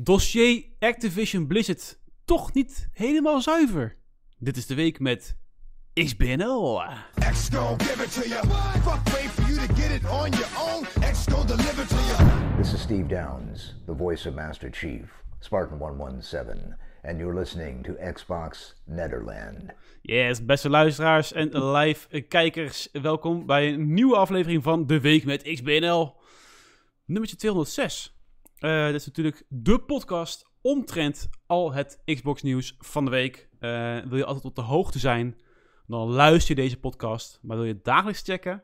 Dossier Activision Blizzard toch niet helemaal zuiver. Dit is de week met XBNL. give This is Steve Downs, the voice of Master Chief, Spartan 117. And you're listening to Xbox Nederland. Yes, beste luisteraars en live kijkers. Welkom bij een nieuwe aflevering van De Week met XBNL. Nummertje 206. Eh, dit is natuurlijk de podcast omtrent al het Xbox nieuws van de week. Eh, wil je altijd op de hoogte zijn, dan luister je deze podcast. Maar wil je dagelijks checken,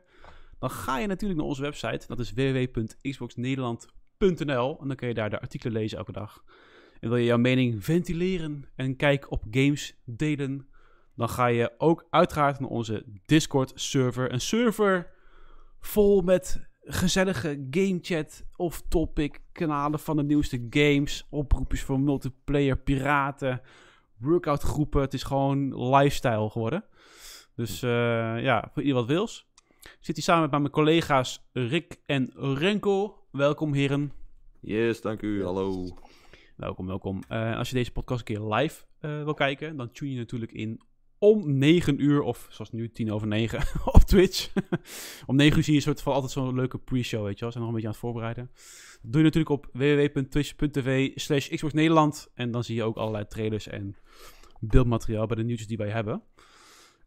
dan ga je natuurlijk naar onze website. Dat is www.xboxnederland.nl en dan kun je daar de artikelen lezen elke dag. En wil je jouw mening ventileren en kijk op games delen, dan ga je ook uiteraard naar onze Discord server. Een server vol met gezellige gamechat of topic, kanalen van de nieuwste games, oproepjes voor multiplayer, piraten, workout groepen. Het is gewoon lifestyle geworden. Dus eh, ja, voor ieder wat wils. Zit hier samen met mijn collega's Rick en Renko. Welkom heren. Yes, dank u. Hallo. Welkom, welkom. Eh, als je deze podcast een keer live uh, wil kijken, dan tune je natuurlijk in om 9 uur, of zoals nu 10 over 9 op Twitch. om 9 uur zie je soort van altijd zo'n leuke pre-show, weet je wel. Zijn nog een beetje aan het voorbereiden. doe je natuurlijk op www.twitch.tv slash Xbox Nederland. En dan zie je ook allerlei trailers en beeldmateriaal bij de nieuwtjes die wij hebben.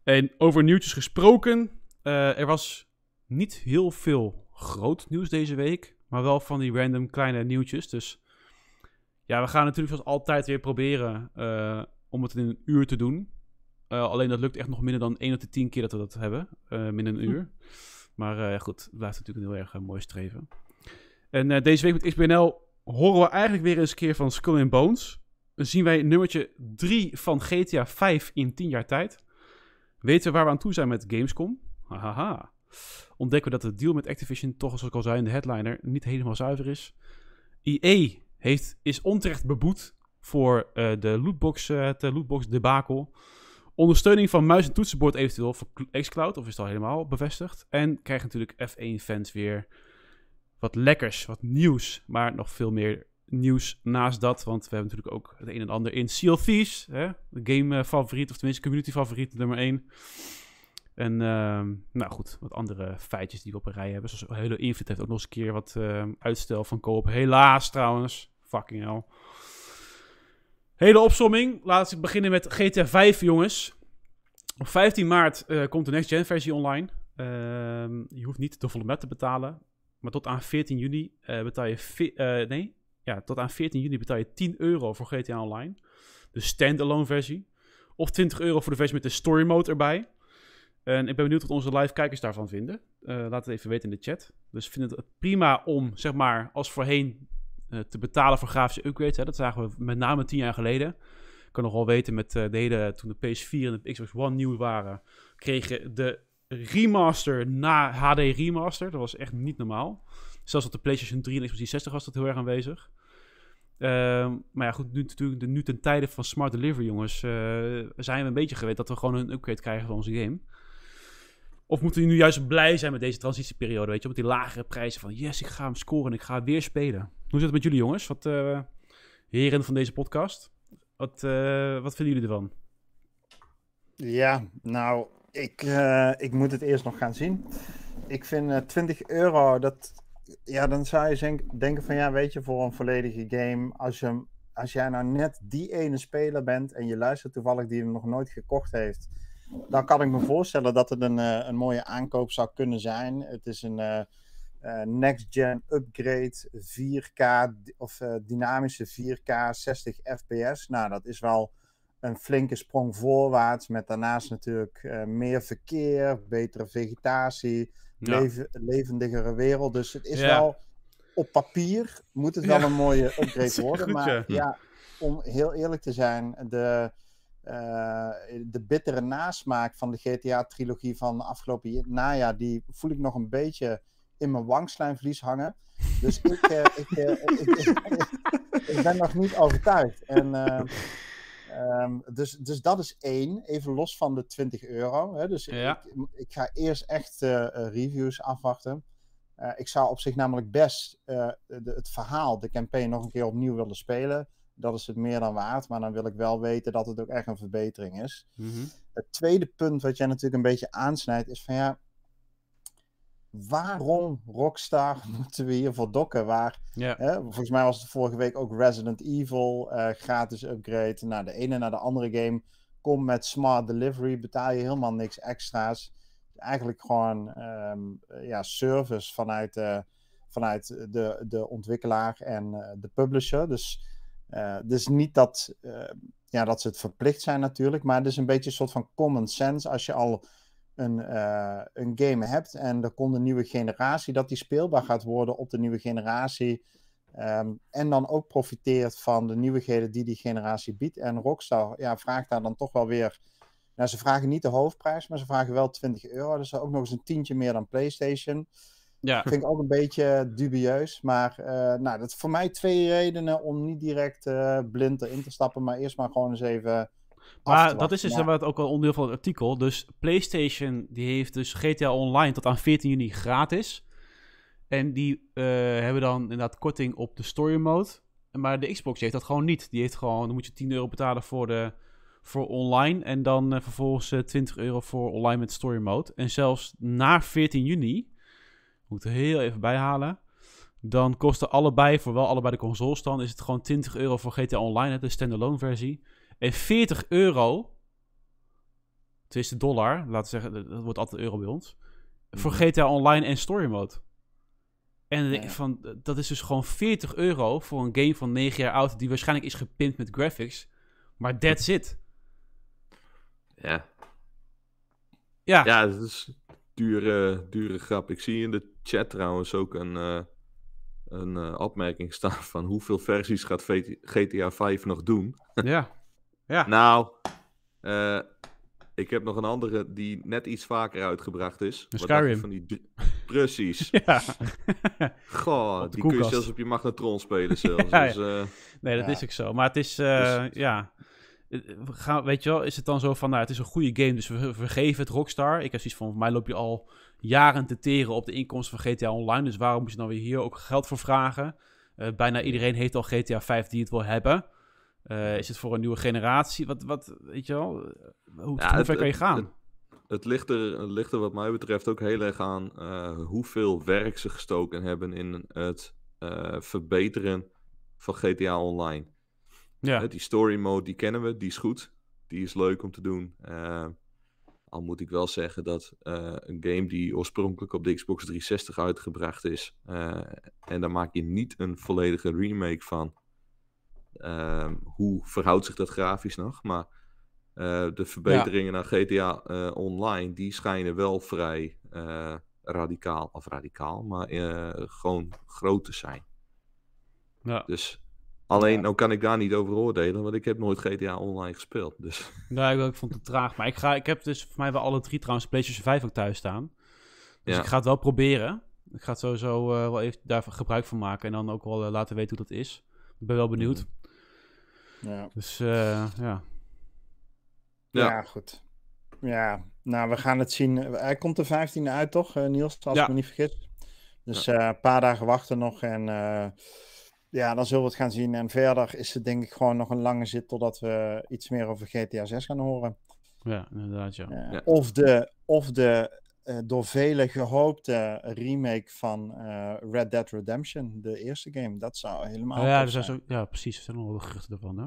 En over nieuwtjes gesproken, eh, er was niet heel veel groot nieuws deze week. Maar wel van die random kleine nieuwtjes. Dus ja, we gaan natuurlijk zoals altijd weer proberen eh, om het in een uur te doen. Eh, alleen dat lukt echt nog minder dan 1 op de 10 keer dat we dat hebben. Uh, eh, binnen een hm. uur. Maar eh, goed, het blijft natuurlijk een heel erg mooi streven. En deze week met XBNL horen we eigenlijk weer eens een keer van Skull and Bones. Dan zien wij nummertje 3 van GTA 5 in 10 jaar tijd. Weten we waar we aan toe zijn met Gamescom? Hahaha. Ontdekken we dat de deal met Activision toch, zoals ik al zei in de headliner, niet helemaal zuiver is. IE heeft, is onterecht beboet voor de lootbox, de lootbox debakel. Ondersteuning van muis en toetsenbord eventueel voor xCloud, of is het al helemaal bevestigd. En krijgen natuurlijk F1-fans weer wat lekkers, wat nieuws. Maar nog veel meer nieuws naast dat, want we hebben natuurlijk ook het een en ander in Seal Hè? De game-favoriet, eh, of tenminste community-favoriet nummer 1. En ehm, nou goed, wat andere feitjes die we op een rij hebben. Zoals hele Infinite heeft ook nog eens een keer wat ehm, uitstel van koop. Helaas trouwens, fucking hell. Hele opsomming. Laten we beginnen met GTA 5, jongens. Op 15 maart eh, komt de next-gen versie online. Ehm, je hoeft niet de volle map te betalen. Maar tot aan 14 juni eh, betaal je... Eh, nee, ja, tot aan 14 juni betaal je 10 euro voor GTA Online. De standalone versie. Of 20 euro voor de versie met de story mode erbij. En ik ben benieuwd wat onze live kijkers daarvan vinden. laat het even weten in de chat. Dus vinden vind het prima om, zeg maar, als voorheen eh, te betalen voor grafische upgrades. Hè. Dat zagen we met name tien jaar geleden. Ik kan nog wel weten, met eh, de hele, toen de PS4 en de Xbox One nieuw waren, kregen de remaster na HD remaster. Dat was echt niet normaal. Zelfs op de PlayStation 3 en Xbox 360 was dat heel erg aanwezig. Ehm, maar ja, goed, nu, natuurlijk, nu ten tijde van Smart Delivery, jongens, uh, zijn we een beetje gewend dat we gewoon een upgrade krijgen van onze game. Of moeten jullie nu juist blij zijn met deze transitieperiode? Weet je, met die lagere prijzen van yes, ik ga hem scoren, ik ga weer spelen. Hoe zit het met jullie jongens? Wat eh, heren van deze podcast? Wat, eh, wat vinden jullie ervan? Ja, nou, ik, eh, ik moet het eerst nog gaan zien. Ik vind 20 euro, dat, ja, dan zou je denken van ja, weet je, voor een volledige game, als, je, als jij nou net die ene speler bent en je luistert toevallig die hem nog nooit gekocht heeft dan kan ik me voorstellen dat het een, eh, een mooie aankoop zou kunnen zijn. Het is een eh, eh, next-gen upgrade 4K of dynamische 4K 60 fps. Nou, dat is wel een flinke sprong voorwaarts. Met daarnaast natuurlijk meer verkeer, betere vegetatie, levendigere wereld. Dus het is wel op papier moet het wel een mooie upgrade worden. maar ja, om heel eerlijk te zijn, de, eh, de bittere nasmaak van de GTA-trilogie van afgelopen najaar, die voel ik nog een beetje in mijn wangslijmvlies hangen. Dus eh, eh, ik, ik, ben nog niet overtuigd. En, ehm, ehm, dus, dus dat is één, even los van de 20 euro. Hè. Dus ik, ga eerst echt reviews afwachten. ik zou op zich namelijk best de, het verhaal, de campaign, nog een keer opnieuw willen spelen dat is het meer dan waard. Maar dan wil ik wel weten dat het ook echt een verbetering is. Mhm. Het tweede punt wat jij natuurlijk een beetje aansnijdt is van ja, waarom Rockstar moeten we hiervoor dokken? Waar, volgens mij was het vorige week ook Resident Evil, eh, gratis upgrade. naar de ene naar de andere game. Kom met smart delivery, betaal je helemaal niks extra's. Eigenlijk gewoon ehm, ja, service vanuit, eh, vanuit de, de ontwikkelaar en eh, de publisher. Dus uh, dus niet dat, eh, ja, dat ze het verplicht zijn natuurlijk, maar het is een beetje een soort van common sense als je al een, eh, een game hebt en er komt een nieuwe generatie, dat die speelbaar gaat worden op de nieuwe generatie. Ehm, en dan ook profiteert van de nieuwigheden die die generatie biedt. En Rockstar ja, vraagt daar dan toch wel weer. Nou, ze vragen niet de hoofdprijs, maar ze vragen wel 20 euro. Dus ook nog eens een tientje meer dan PlayStation. Ja. Vind ik ook een beetje dubieus. Maar uh, nou, dat voor mij twee redenen om niet direct uh, blind erin te stappen. Maar eerst maar gewoon eens even. Maar dat is dus wat ook al onderdeel van het artikel. Dus PlayStation die heeft dus GTA Online tot aan 14 juni gratis. En die eh, hebben dan inderdaad korting op de story mode. Maar de Xbox heeft dat gewoon niet. Die heeft gewoon, dan moet je 10 euro betalen voor, de, voor online. En dan vervolgens 20 euro voor online met story mode. En zelfs na 14 juni moet er heel even bij halen. Dan kosten allebei, voor wel allebei de consoles dan, is het gewoon 20 euro voor GTA Online, hè, de standalone versie. En 40 euro, het is de dollar, laten we zeggen, dat wordt altijd euro bij ons, voor mhm. GTA Online en Story Mode. En van, dat is dus gewoon 40 euro voor een game van 9 jaar oud, die waarschijnlijk is gepimpt met graphics. Maar that's it. Ja. Ja. Ja, dat is dure, dure grap. Ik zie in de chat trouwens ook een, eh, een eh, opmerking staan van hoeveel versies gaat GTA 5 nog doen. ja. ja. Nou, eh, ik heb nog een andere die net iets vaker uitgebracht is. Een Skyrim. Van die... Precies. ja. Goh, die kun je zelfs op je magnetron spelen zelfs. dus, nee, dat is ook zo. Maar het is, dus- ja... gaan, weet je wel, is het dan zo van, nou, het is een goede game, dus we vergeven het Rockstar. Ik heb zoiets van, voor mij loop je al jaren te teren op de inkomsten van GTA Online. Dus waarom moet je dan weer hier ook geld voor vragen? Eh, bijna iedereen heeft al GTA 5 die het wil hebben. Eh, is het voor een nieuwe generatie? Wat, wat weet je wel? Eh, hoe, ver kan je gaan? Het, ligt er, ligt er wat mij betreft ook heel erg aan hoeveel werk ze gestoken hebben in het verbeteren van GTA Online. Ja. die story mode, die kennen we, die is goed. Die is leuk om te doen. Al moet ik wel zeggen dat eh, een game die oorspronkelijk op de Xbox 360 uitgebracht is, eh, en daar maak je niet een volledige remake van. Ehm, hoe verhoudt zich dat grafisch nog? Maar eh, de verbeteringen naar GTA Online, die schijnen wel vrij radicaal, of radicaal, maar gewoon groot te zijn. Dus Alleen, nou kan ik daar niet over oordelen, want ik heb nooit GTA Online gespeeld. Dus. Nee, ik, vond het traag. Maar ik, ga, ik heb dus voor mij wel alle drie trouwens PlayStation 5 ook thuis staan. Dus ik ga het wel proberen. Ik ga het sowieso eh, wel even daar gebruik van maken en dan ook wel eh, laten weten hoe dat is. Ik ben wel mhm. benieuwd. Ja. Dus uh, ja. ja. goed. Ja, nou, we gaan het zien. Hij komt de 15e uit, toch, Niels? Als ik me niet vergis. Dus een paar dagen wachten nog en ja, dan zullen we het gaan zien. En verder is het denk ik gewoon nog een lange zit totdat we iets meer over GTA 6 gaan horen. Ja, inderdaad, ja. Eh, of de, of de uh, door velen gehoopte remake van eh, Red Dead Redemption, de eerste game. Dat zou helemaal. Oh ja, dus zijn. Ook, ja, precies. Er zijn nog wel geruchten ervan, hè?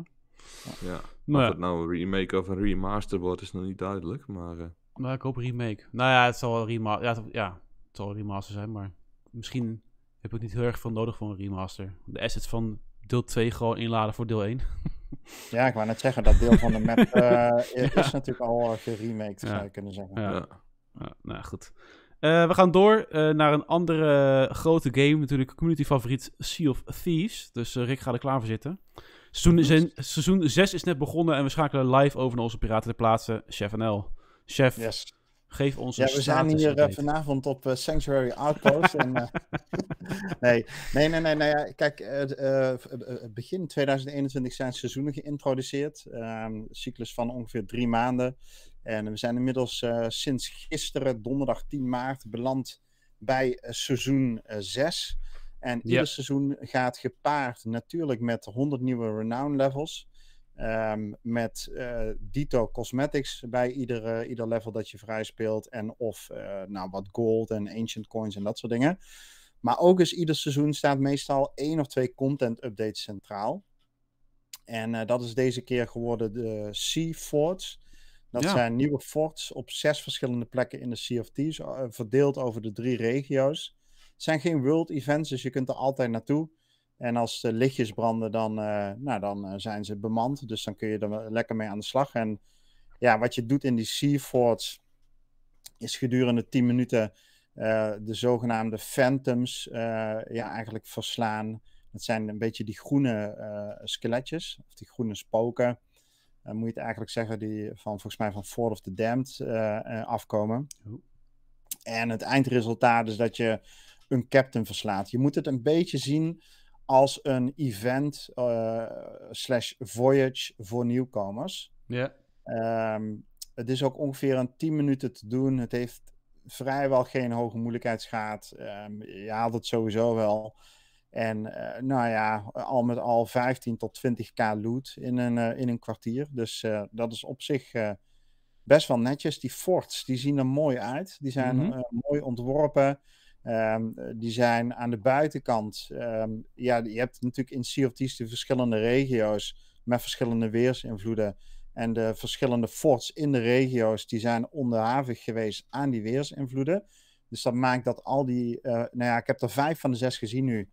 Ja, Maar, nou of het nou een remake of een remaster wordt, is nog niet duidelijk. Maar, maar nou, ik hoop remake. Nou ja, het zal wel remaster, ja, ja, het zal remaster zijn, maar misschien heb ik niet heel erg veel nodig voor een remaster. De assets van deel 2 gewoon inladen voor deel 1. Ja, ik wou net zeggen, dat deel van de map eh, is natuurlijk al eh, geremaked, ja. zou je kunnen zeggen. Ja, ja. nou goed. Eh, we gaan door naar een andere grote game, natuurlijk community favoriet Sea of Thieves. Dus Rick gaat er klaar voor zitten. Seizoen, zijn, seizoen 6 is net begonnen en we schakelen live over naar onze piraten te plaatsen. Chef NL. Chef, yes. Geef ons ja, een we zijn hier eh, vanavond op eh, Sanctuary Outpost. en, eh, nee, nee, nee, nee, nee, nou Kijk, begin 2021 zijn seizoenen geïntroduceerd. Ehm, cyclus van ongeveer drie maanden. En we zijn inmiddels sinds gisteren, donderdag 10 maart, beland bij seizoen 6. En ieder seizoen gaat gepaard natuurlijk met 100 nieuwe renown levels. Ehm, met eh, Dito Cosmetics bij iedere, ieder level dat je vrij speelt. En of eh, nou, wat gold en ancient coins en dat soort dingen. Maar ook is ieder seizoen staat meestal één of twee content updates centraal. En eh, dat is deze keer geworden de Sea Forts. Dat zijn nieuwe forts op zes verschillende plekken in de Sea of Thieves, verdeeld over de drie regio's. Het zijn geen world events, dus je kunt er altijd naartoe. En als de lichtjes branden, dan, eh, nou, dan eh, zijn ze bemand. Dus dan kun je er lekker mee aan de slag. En ja, wat je doet in die Seaforts is gedurende 10 minuten eh, de zogenaamde phantoms ja, eigenlijk verslaan. Dat zijn een beetje die groene skeletjes, of die groene spoken. moet je het eigenlijk zeggen, die van volgens mij van Ford of the Damned afkomen. En het eindresultaat is dat je een captain verslaat. Je moet het een beetje zien als een event eh, slash voyage voor nieuwkomers. Ja. Ehm, het is ook ongeveer een 10 minuten te doen. Het heeft vrijwel geen hoge moeilijkheidsgraad. Um, je haalt het sowieso wel. En eh, nou ja, al met al 15 tot 20k loot in een, eh, in een kwartier. Dus dat is op zich best wel netjes. Die forts, die zien er mooi uit. Die zijn mhm. mooi ontworpen. Ehm, die zijn aan de buitenkant. Ehm, ja, je hebt natuurlijk in Sea of de verschillende regio's met verschillende weersinvloeden. En de verschillende forts in de regio's die zijn onderhavig geweest aan die weersinvloeden. Dus dat maakt dat al die. Uh, nou ja, ik heb er vijf van de zes gezien nu.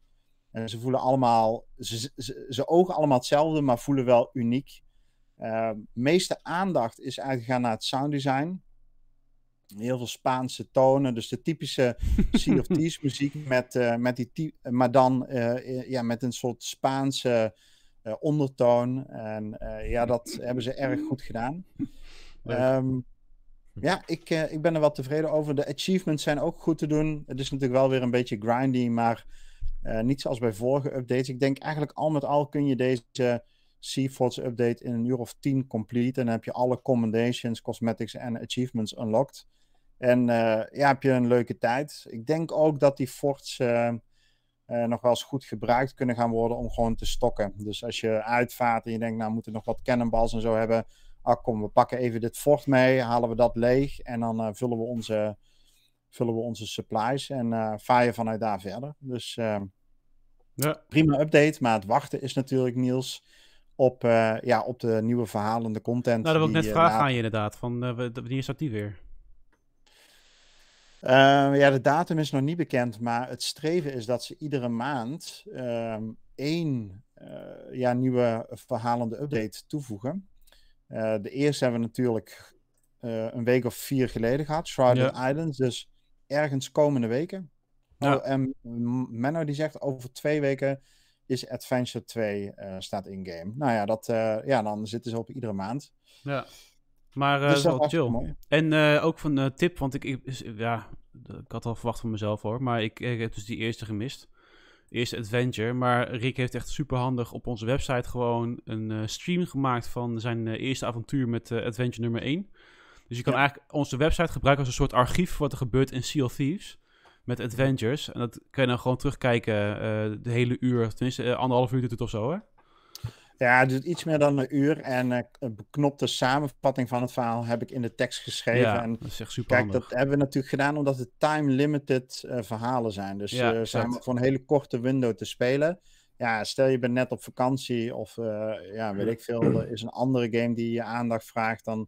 En ze voelen allemaal. Ze, ze, ogen allemaal hetzelfde, maar voelen wel uniek. Uh, meeste aandacht is uitgegaan naar het sounddesign heel veel Spaanse tonen. Dus de typische Sea of Thieves muziek met, eh, met die maar dan eh, ja, met een soort Spaanse eh, ondertoon. En ja, dat hebben ze erg goed gedaan. Ehm, ja, ik, ik ben er wel tevreden over. De achievements zijn ook goed te doen. Het is natuurlijk wel weer een beetje grindy, maar niet zoals bij vorige updates. Ik denk eigenlijk al met al kun je deze Seaforts update in een uur of tien complete. En dan heb je alle commendations, cosmetics en achievements unlocked. En eh, ja, heb je een leuke tijd. Ik denk ook dat die forts ehm, eh, nog wel eens goed gebruikt kunnen gaan worden om gewoon te stokken. Dus als je uitvaart en je denkt, nou, moeten we nog wat cannonballs en zo hebben. Ah, kom, we pakken even dit fort mee, halen we dat leeg en dan eh, vullen, we onze, vullen we onze supplies en uh, vaaien vanuit daar verder. Dus ehm, ja. prima update, maar het wachten is natuurlijk, Niels op, uh, ja, op de nieuwe verhalende content. Nou, dat wil ik net vragen aan je inderdaad. Van, uh, wanneer is dat die weer? Ehm, ja, de datum is nog niet bekend, maar het streven is dat ze iedere maand ehm, één eh, ja, nieuwe verhalende update toevoegen. Eh, de eerste hebben we natuurlijk eh, een week of vier geleden gehad, Shrouded Islands, dus ergens komende weken. Ja. en Menno die zegt over twee weken is Adventure 2 staat in-game. Nou ja, dat, ja, dan zitten ze op iedere maand. Ja. Maar dus eh, dat is wel chill. Mooi. En eh, ook van een eh, tip, want ik, ik, ja, ik had al verwacht van mezelf hoor. Maar ik, ik heb dus die eerste gemist eerste adventure. Maar Rick heeft echt superhandig op onze website gewoon een stream gemaakt van zijn eerste avontuur met adventure nummer 1. Dus je kan eigenlijk onze website gebruiken als een soort archief wat er gebeurt in Seal of Thieves met adventures. En dat kan je dan gewoon terugkijken de hele uur, tenminste anderhalf uur doet het of zo hè? Ja, dus iets meer dan een uur. En eh, een beknopte samenvatting van het verhaal heb ik in de tekst geschreven. Ja, en, dat is echt super Kijk, dat hebben we natuurlijk gedaan omdat het time-limited eh, verhalen zijn. Dus ja, eh, zijn voor een hele korte window te spelen. Ja, stel je bent net op vakantie of ja, weet ik veel, er is een andere game die je aandacht vraagt, dan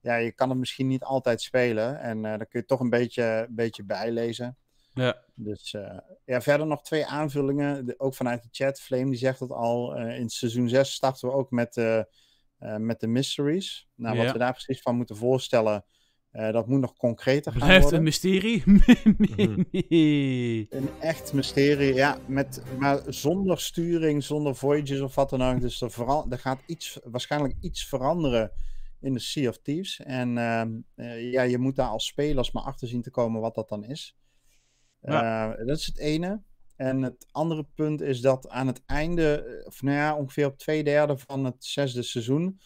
ja, je kan het misschien niet altijd spelen. En dan kun je toch een beetje, beetje bijlezen. Ja. Dus eh, ja, verder nog twee aanvullingen, ook vanuit de chat. Flame die zegt dat al, eh, in seizoen 6 starten we ook met, uh, met de mysteries. Nou, wat we daar precies van moeten voorstellen, dat moet nog concreter gaan Blijft worden. een mysterie? Mhm. een echt mysterie, ja. Met, maar zonder sturing, zonder voyages of wat dan ook. Dus er, vooral, er gaat iets, waarschijnlijk iets veranderen in de Sea of Thieves. En ehm, ja, je moet daar als spelers maar achter zien te komen wat dat dan is. Eh, dat is het ene. En het andere punt is dat aan het einde, eh, of nou ja, ongeveer op twee derde van het zesde seizoen,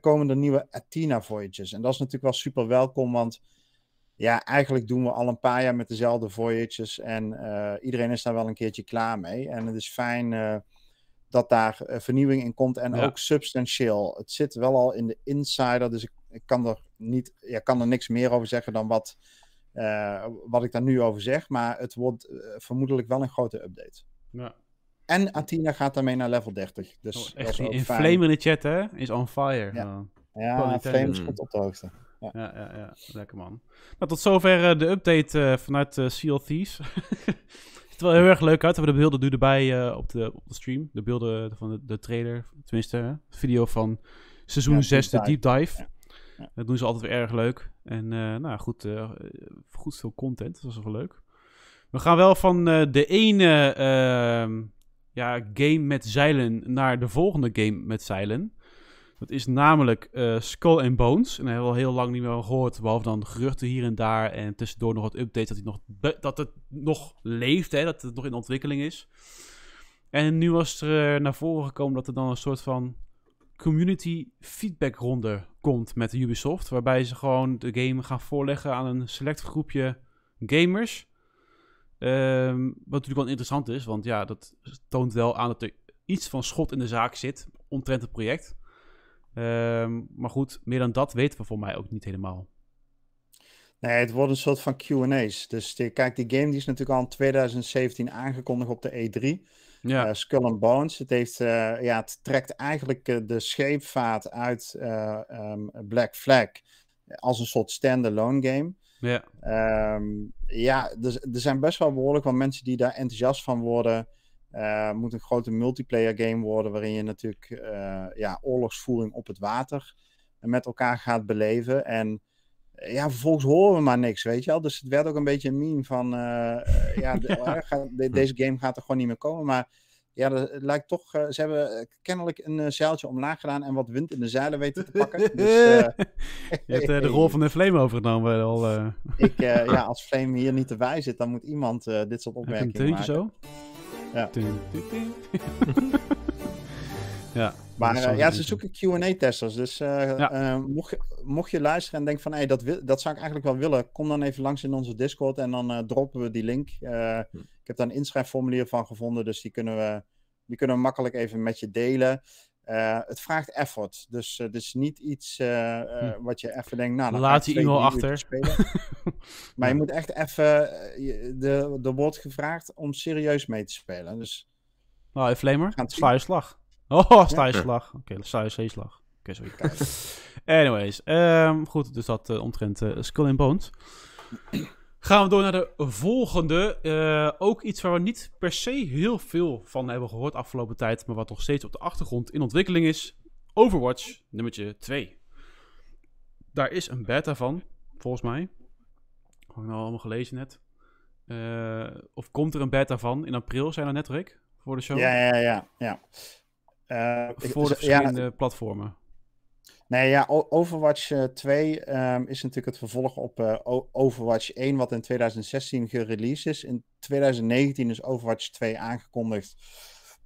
komen er nieuwe Athena Voyages. En dat is natuurlijk wel super welkom, want ja, eigenlijk doen we al een paar jaar met dezelfde voyages en eh, iedereen is daar wel een keertje klaar mee. En het is fijn dat daar vernieuwing in komt en ook substantieel. Het zit wel al in de insider, dus ik, ik kan er niet, ja, kan er niks meer over zeggen dan wat eh, wat ik daar nu over zeg, maar het wordt eh, vermoedelijk wel een grote update. Ja. En Athena gaat daarmee naar level 30. Dus oh, echt, in flame in de chat, hè? Is on fire. Ja, oh. ja flame is op de hoogte. Ja. ja. Ja, ja, lekker man. Maar nou, tot zover eh, de update vanuit uh, Seal Thieves. Ziet er wel heel erg leuk uit. We hebben de beelden nu erbij op, de, op de stream. De beelden van de, de trailer, tenminste, video van seizoen 6, de deep dive. Dat doen ze altijd weer erg leuk. En eh, nou goed, eh, goed veel content. Dat was wel leuk. We gaan wel van eh, de ene ehm, ja, game met zeilen naar de volgende game met zeilen. Dat is namelijk Skull and Bones. En dat hebben we al heel lang niet meer gehoord. Behalve dan geruchten hier en daar. En tussendoor nog wat updates dat, nog, dat het nog leeft. Hè, dat het nog in ontwikkeling is. En nu was er naar voren gekomen dat er dan een soort van community feedback ronde komt met Ubisoft. Waarbij ze gewoon de game gaan voorleggen aan een select groepje gamers. Ehm, wat natuurlijk wel interessant is, want ja, dat toont wel aan dat er iets van schot in de zaak zit. Omtrent het project. Ehm, maar goed, meer dan dat weten we voor mij ook niet helemaal. Nee, het wordt een soort van QA's. Dus die, kijk, die game die is natuurlijk al in 2017 aangekondigd op de E3. Ja. Eh, Skull and Bones. Het, heeft, eh, ja, het trekt eigenlijk eh, de scheepvaart uit ehm, Black Flag als een soort standalone game. Ja, ehm, ja dus er, zijn best wel behoorlijk wat mensen die daar enthousiast van worden. Uh, moet een grote multiplayer game worden waarin je natuurlijk ja, oorlogsvoering op het water met elkaar gaat beleven. En ja, vervolgens horen we maar niks, weet je wel. Dus het werd ook een beetje een meme van, eh, eh, ja, deze game gaat er gewoon niet meer komen. Maar ja, dat, het lijkt toch, eh, ze hebben kennelijk een uh, zeiltje omlaag gedaan en wat wind in de zeilen weten te pakken. Dus, Je hebt de rol van de Flame overgenomen al. Ik, ja, als Flame hier niet erbij zit, dan moet iemand dit soort opmerkingen maken. Een zo? Ja. ja. Maar eh, ja, ze zoeken QA-testers. Dus eh, ja. Eh, mocht, je, mocht je luisteren en denken van hey, dat, dat zou ik eigenlijk wel willen, kom dan even langs in onze Discord en dan droppen we die link. Hm. Ik heb daar een inschrijfformulier van gevonden, dus die kunnen we, die kunnen we makkelijk even met je delen. het vraagt effort. Dus het is niet iets hm. wat je even denkt. Nou, Laat je e-mail achter. maar je moet echt even. Er wordt gevraagd om serieus mee te spelen. Dus. Nou, Flamer, het is slag. Oh, stijslag. Oké, okay, zeeslag. Oké, okay, sorry. Anyways, ehm, goed, dus dat uh, omtrent eh, Skull and Bones. Gaan we door naar de volgende. Eh, ook iets waar we niet per se heel veel van hebben gehoord afgelopen tijd, maar wat nog steeds op de achtergrond in ontwikkeling is. Overwatch nummertje 2. Daar is een beta van, volgens mij. Had ik nou allemaal gelezen net. of komt er een beta van? In april zijn nou er net, Rick, voor de show. Ja, ja, ja. ja. Eh, voor de verschillende platformen. Nee, ja, Overwatch 2 eh, ehm, is natuurlijk het vervolg op eh, Overwatch 1, wat in 2016 gereleased is. In 2019 is Overwatch 2 aangekondigd.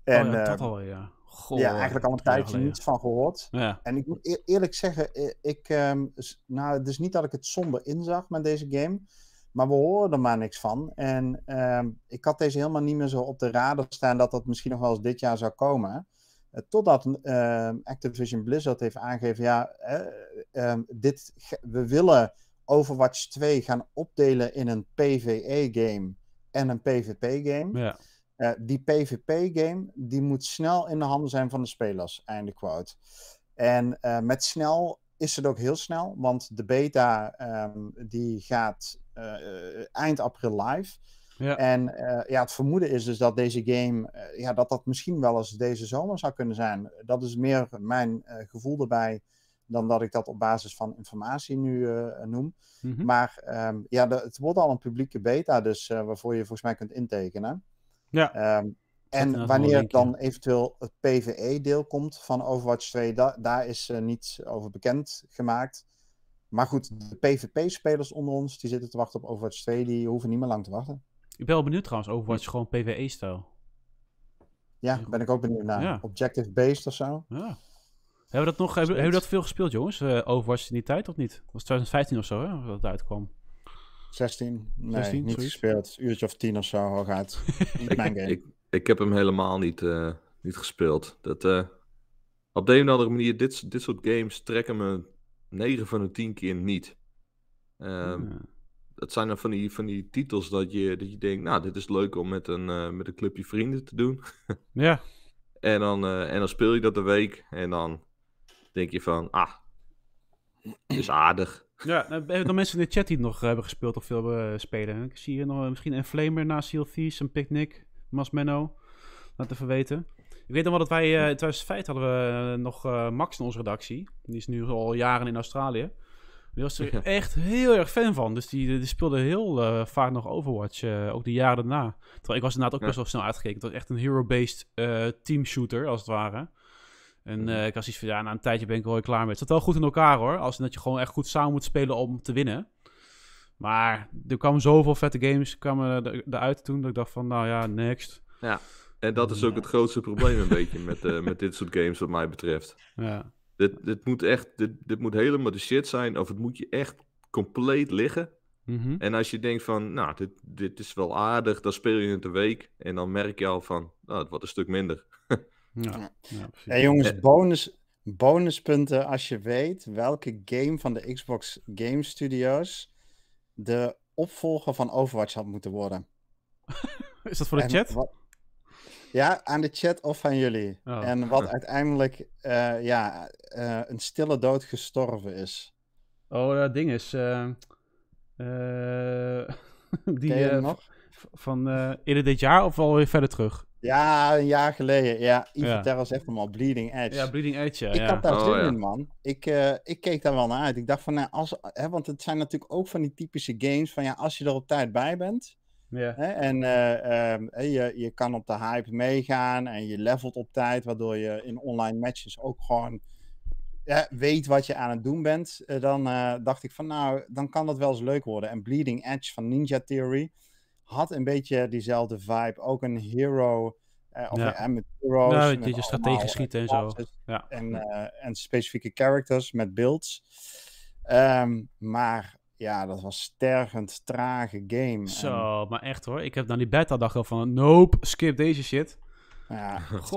Oh en, oh dat ehm, al, ja. Goh, ja, eigenlijk al een tijdje niets van gehoord. Ja. En ik moet eerlijk zeggen, ik, ehm, nou, het is niet dat ik het somber inzag met deze game. Maar we horen er maar niks van. En ik had deze helemaal niet meer zo op de radar staan dat dat misschien nog wel eens dit jaar zou komen. Eh, totdat ehm, Activision Blizzard heeft aangegeven, ja, eh, ehm, dit, we willen Overwatch 2 gaan opdelen in een PvE-game en een PvP-game. Ja. Eh, die PvP-game die moet snel in de handen zijn van de spelers, einde quote. En met snel is het ook heel snel, want de beta ehm, die gaat eind april live. Ja. En eh, ja, het vermoeden is dus dat deze game, eh, ja, dat dat misschien wel eens deze zomer zou kunnen zijn. Dat is meer mijn eh, gevoel erbij dan dat ik dat op basis van informatie nu noem. Mhm. Maar ehm, ja, het wordt al een publieke beta, dus waarvoor je volgens mij kunt intekenen. Ja. Ehm, en wanneer het dan eventueel het PvE-deel komt van Overwatch 2, daar is niets over bekend gemaakt. Maar goed, de PvP-spelers onder ons, die zitten te wachten op Overwatch 2, die hoeven niet meer lang te wachten. Ik ben wel benieuwd trouwens, Overwatch gewoon PvE-stijl. Ja, ben ik ook benieuwd naar. Objective-based of zo. Ja. Hebben we dat nog, hebben, we dat veel gespeeld, jongens? Uh, eh, Overwatch in die tijd of niet? Dat was 2015 of zo, hè, dat het uitkwam. 16? Nee, niet zoiets? gespeeld. Uurtje of 10 of zo, al gaat. niet Ik, ik, heb hem helemaal niet, eh, niet gespeeld. Dat, eh, op de een of andere manier, dit, dit soort games trekken me 9 van de 10 keer niet. Um, dat zijn dan van die, van die titels dat je, dat je denkt, nou, dit is leuk om met een, eh, met een clubje vrienden te doen. ja. En dan, eh, en dan speel je dat een week en dan denk je van, ah, is aardig. Ja, nou, hebben er mensen in de chat die het nog eh, hebben gespeeld of veel spelen? Ik zie hier nog misschien een Flamer na Seal een Picnic, masmeno, Laat even weten. Ik weet nog wel dat wij in 2005 hadden we nog Max in onze redactie. Die is nu al jaren in Australië. Die was er echt heel erg fan van. Dus die, die speelde heel eh, vaak nog Overwatch, eh, ook de jaren daarna. Terwijl ik was inderdaad ook best wel snel uitgekeken. Dat was echt een hero-based eh, team shooter, als het ware. En mhm. ik was iets van, ja, na een tijdje ben ik wel klaar met. Het zat wel goed in elkaar, hoor. Als dat je gewoon echt goed samen moet spelen om te winnen. Maar er kwamen zoveel vette games kwamen eruit toen, dat ik dacht van, nou ja, next. Ja, en dat is ook het grootste probleem een beetje met, met dit soort games, wat mij betreft. Ja. Dit, dit moet echt, dit, moet helemaal de shit zijn, of het moet je echt compleet liggen. Mhm. En als je denkt van, nou, dit, dit is wel aardig, dan speel je het een week en dan merk je al van, nou, het wordt een stuk minder. ja, ja hey, jongens, bonus, bonuspunten als je weet welke game van de Xbox Game Studios de opvolger van Overwatch had moeten worden. is dat voor de chat? Ja, aan de chat of aan jullie. Oh. En wat uiteindelijk eh, ja, eh, een stille dood gestorven is. Oh, dat ding is. Uh, die nog? Van eerder dit jaar of alweer verder terug? Ja, een jaar geleden. Ja, Ivan ja. Terra zegt hem al, Bleeding Edge. Ja, Bleeding Edge, ja. Ik had daar oh, zin in, man. Ik, ik keek daar wel naar uit. Ik dacht van, nou, als, hè, want het zijn natuurlijk ook van die typische games van, ja, als je er op tijd bij bent, en eh, ehm, je, je kan op de hype meegaan en je levelt op tijd, waardoor je in online matches ook gewoon weet wat je aan het doen bent. Eh, dan eh, dacht ik van nou, dan kan dat wel eens leuk worden. En Bleeding Edge van Ninja Theory had een beetje diezelfde vibe. Ook een hero. of een met heroes. Nou, met je strategisch schieten en, zo. Ja. En, en specifieke characters met builds. Ehm, maar ja, dat was stergend trage game. Zo, maar echt hoor. Ik heb dan die beta-dag al van... Nope, skip deze shit. Nou ja,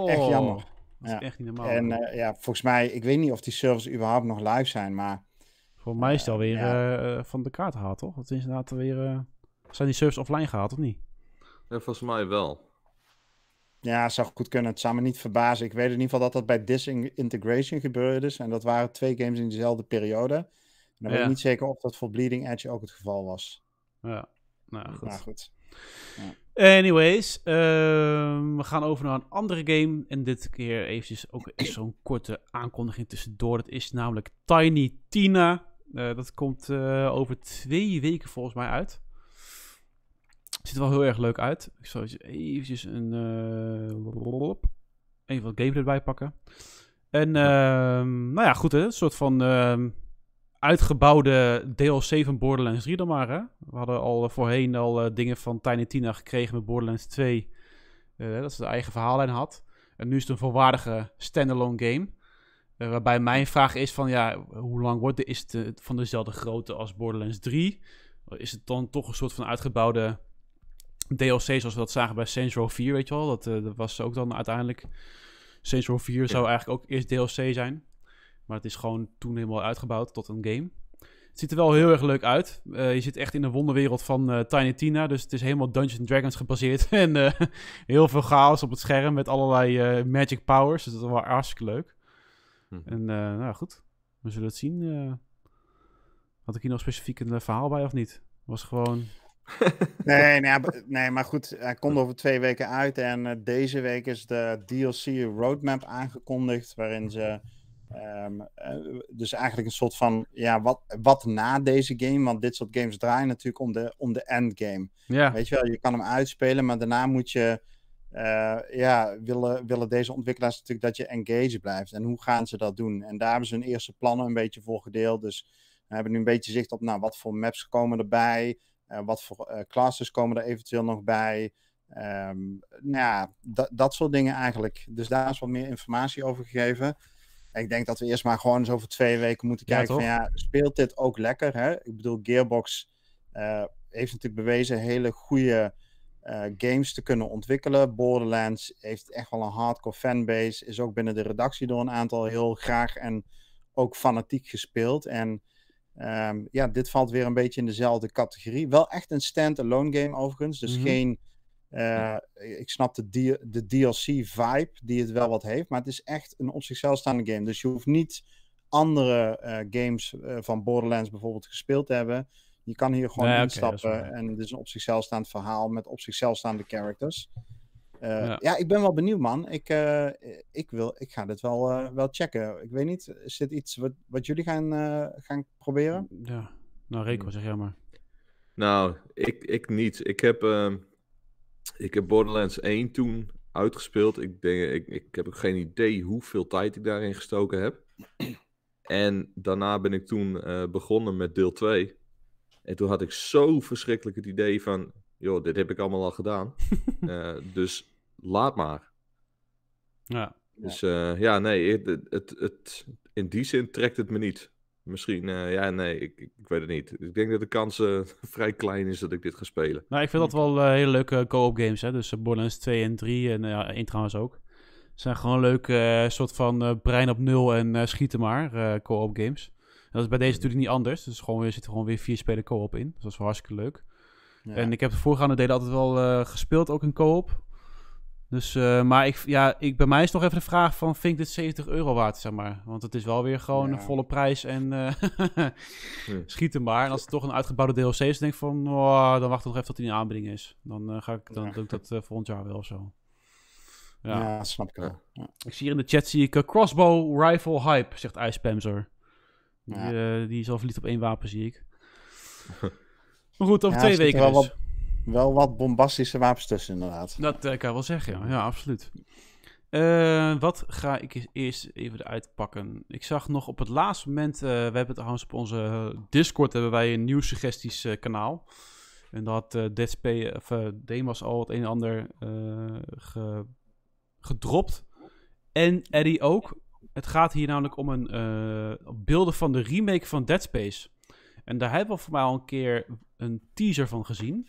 echt jammer. Dat ja. is echt niet normaal. En eh, ja, volgens mij... Ik weet niet of die servers überhaupt nog live zijn, maar... Voor mij is het eh, alweer ja. Eh, van de kaart gehaald, toch? Dat is inderdaad weer... zijn die servers offline gehaald, of niet? Ja, volgens mij wel. Ja, zou goed kunnen. Het zou me niet verbazen. Ik weet in ieder geval dat dat bij Disintegration gebeurde is. En dat waren twee games in dezelfde periode ik weet niet zeker of dat voor Bleeding Edge ook het geval was. Ja, nou goed. goed. Ja. Anyways, ehm, we gaan over naar een andere game. En dit keer eventjes ook zo'n korte aankondiging tussendoor. Dat is namelijk Tiny Tina. Eh, dat komt eh, over twee weken volgens mij uit. Ziet er wel heel erg leuk uit. Ik zal eventjes een, even eh, wat gameplay erbij pakken. En ehm, nou ja, goed hè. Een soort van ehm, uitgebouwde DLC van Borderlands 3 dan maar. Hè? We hadden al eh, voorheen al eh, dingen van Tiny Tina gekregen met Borderlands 2. Eh, dat ze de eigen verhaallijn had. En nu is het een volwaardige standalone game. waarbij mijn vraag is van ja, hoe lang wordt de, is het van dezelfde grootte als Borderlands 3? Is het dan toch een soort van uitgebouwde DLC zoals we dat zagen bij Saints Row 4, weet je wel? Dat, dat was ook dan uiteindelijk... Saints Row 4 zou eigenlijk ook eerst DLC zijn. Maar het is gewoon toen helemaal uitgebouwd tot een game. Het ziet er wel heel erg leuk uit. Eh, je zit echt in de wonderwereld van eh, Tiny Tina. Dus het is helemaal Dungeons Dragons gebaseerd. en eh, heel veel chaos op het scherm met allerlei magic powers. Dus dat is wel hartstikke leuk. Hm. En nou goed, we zullen het zien. had ik hier nog specifiek een verhaal bij of niet? Was gewoon... nee, nee, nee, maar goed, hij komt over twee weken uit. En deze week is de DLC Roadmap aangekondigd. Waarin ze Ehm, eh, dus eigenlijk een soort van, ja, wat, wat na deze game? Want dit soort games draaien natuurlijk om de, om de endgame. Ja. Weet je wel, je kan hem uitspelen, maar daarna moet je, eh, ja, willen, willen deze ontwikkelaars natuurlijk dat je engaged blijft. En hoe gaan ze dat doen? En daar hebben ze hun eerste plannen een beetje voor gedeeld. Dus we hebben nu een beetje zicht op, nou, wat voor maps komen erbij? Eh, wat voor classes komen er eventueel nog bij? Ehm, nou ja, dat soort dingen eigenlijk. Dus daar is wat meer informatie over gegeven. Ik denk dat we eerst maar gewoon zo voor twee weken moeten kijken ja, van ja, speelt dit ook lekker? Hè? Ik bedoel, Gearbox eh, heeft natuurlijk bewezen hele goede eh, games te kunnen ontwikkelen. Borderlands heeft echt wel een hardcore fanbase, is ook binnen de redactie door een aantal heel graag en ook fanatiek gespeeld. En ehm, ja, dit valt weer een beetje in dezelfde categorie. Wel echt een stand-alone game overigens, dus mhm. geen eh, ik snap de, de DLC-vibe die het wel wat heeft, maar het is echt een op zichzelf staande game. Dus je hoeft niet andere eh, games eh, van Borderlands bijvoorbeeld gespeeld te hebben. Je kan hier gewoon nee, instappen en het is een op zichzelf staand verhaal met op zichzelf staande characters. Ja. ja. ik ben wel benieuwd, man. Ik, ik, wil, ik ga dit wel, wel checken. Ik weet niet, is dit iets wat, wat jullie gaan, gaan proberen? Ja, nou, Rico, hmm. zeg jij maar. Nou, ik, ik niet. Ik heb. Ehm, ik heb Borderlands 1 toen uitgespeeld. Ik, denk, ik, ik heb ook geen idee hoeveel tijd ik daarin gestoken heb. En daarna ben ik toen eh, begonnen met deel 2. En toen had ik zo verschrikkelijk het idee van... joh, dit heb ik allemaal al gedaan. Eh, dus laat maar. Ja. Dus eh, ja, nee, het, het, het, in die zin trekt het me niet. Misschien, eh, ja, nee, ik, ik, weet het niet. Ik denk dat de kans vrij klein is dat ik dit ga spelen. Nou, ik vind dat wel eh, hele leuke eh, co-op games, hè. Dus Borderlands 2 en 3 en ja, 1 trouwens ook. Zijn gewoon leuke soort van brein op nul en schieten maar co-op games. dat is bij deze natuurlijk niet anders. Dus gewoon weer, zitten gewoon weer vier spelen co-op in. Dus dat is wel hartstikke leuk. Ja. En ik heb de voorgaande delen altijd wel gespeeld, ook in co-op. Dus, eh, maar ik, ja, ik, bij mij is nog even de vraag van, vind ik dit 70 euro waard, zeg maar? Want het is wel weer gewoon een volle prijs en uh, schieten maar. En als het toch een uitgebouwde DLC is, denk ik van, oh, dan wacht ik nog even tot die in aanbieding is. Dan, eh, ga ik, dan doe ik dat volgend jaar wel of zo. Ja, ja snap ik wel. Ik zie hier in de chat, zie ik crossbow rifle hype, zegt IJspamzer. Die, die is al verliefd op één wapen, zie ik. Maar goed, over twee weken wel wel wat bombastische wapens tussen, inderdaad. Dat uh, kan ik wel zeggen, ja, absoluut. Eh, wat ga ik eerst even uitpakken. Ik zag nog op het laatste moment, eh, we hebben het trouwens op onze Discord, hebben wij een nieuw suggesties kanaal. En dat had Space of, Demas al het een en ander gedropt. En Eddie ook. Het gaat hier namelijk om een, beelden van de remake van Dead Space. En daar hebben we voor mij al een keer een teaser van gezien.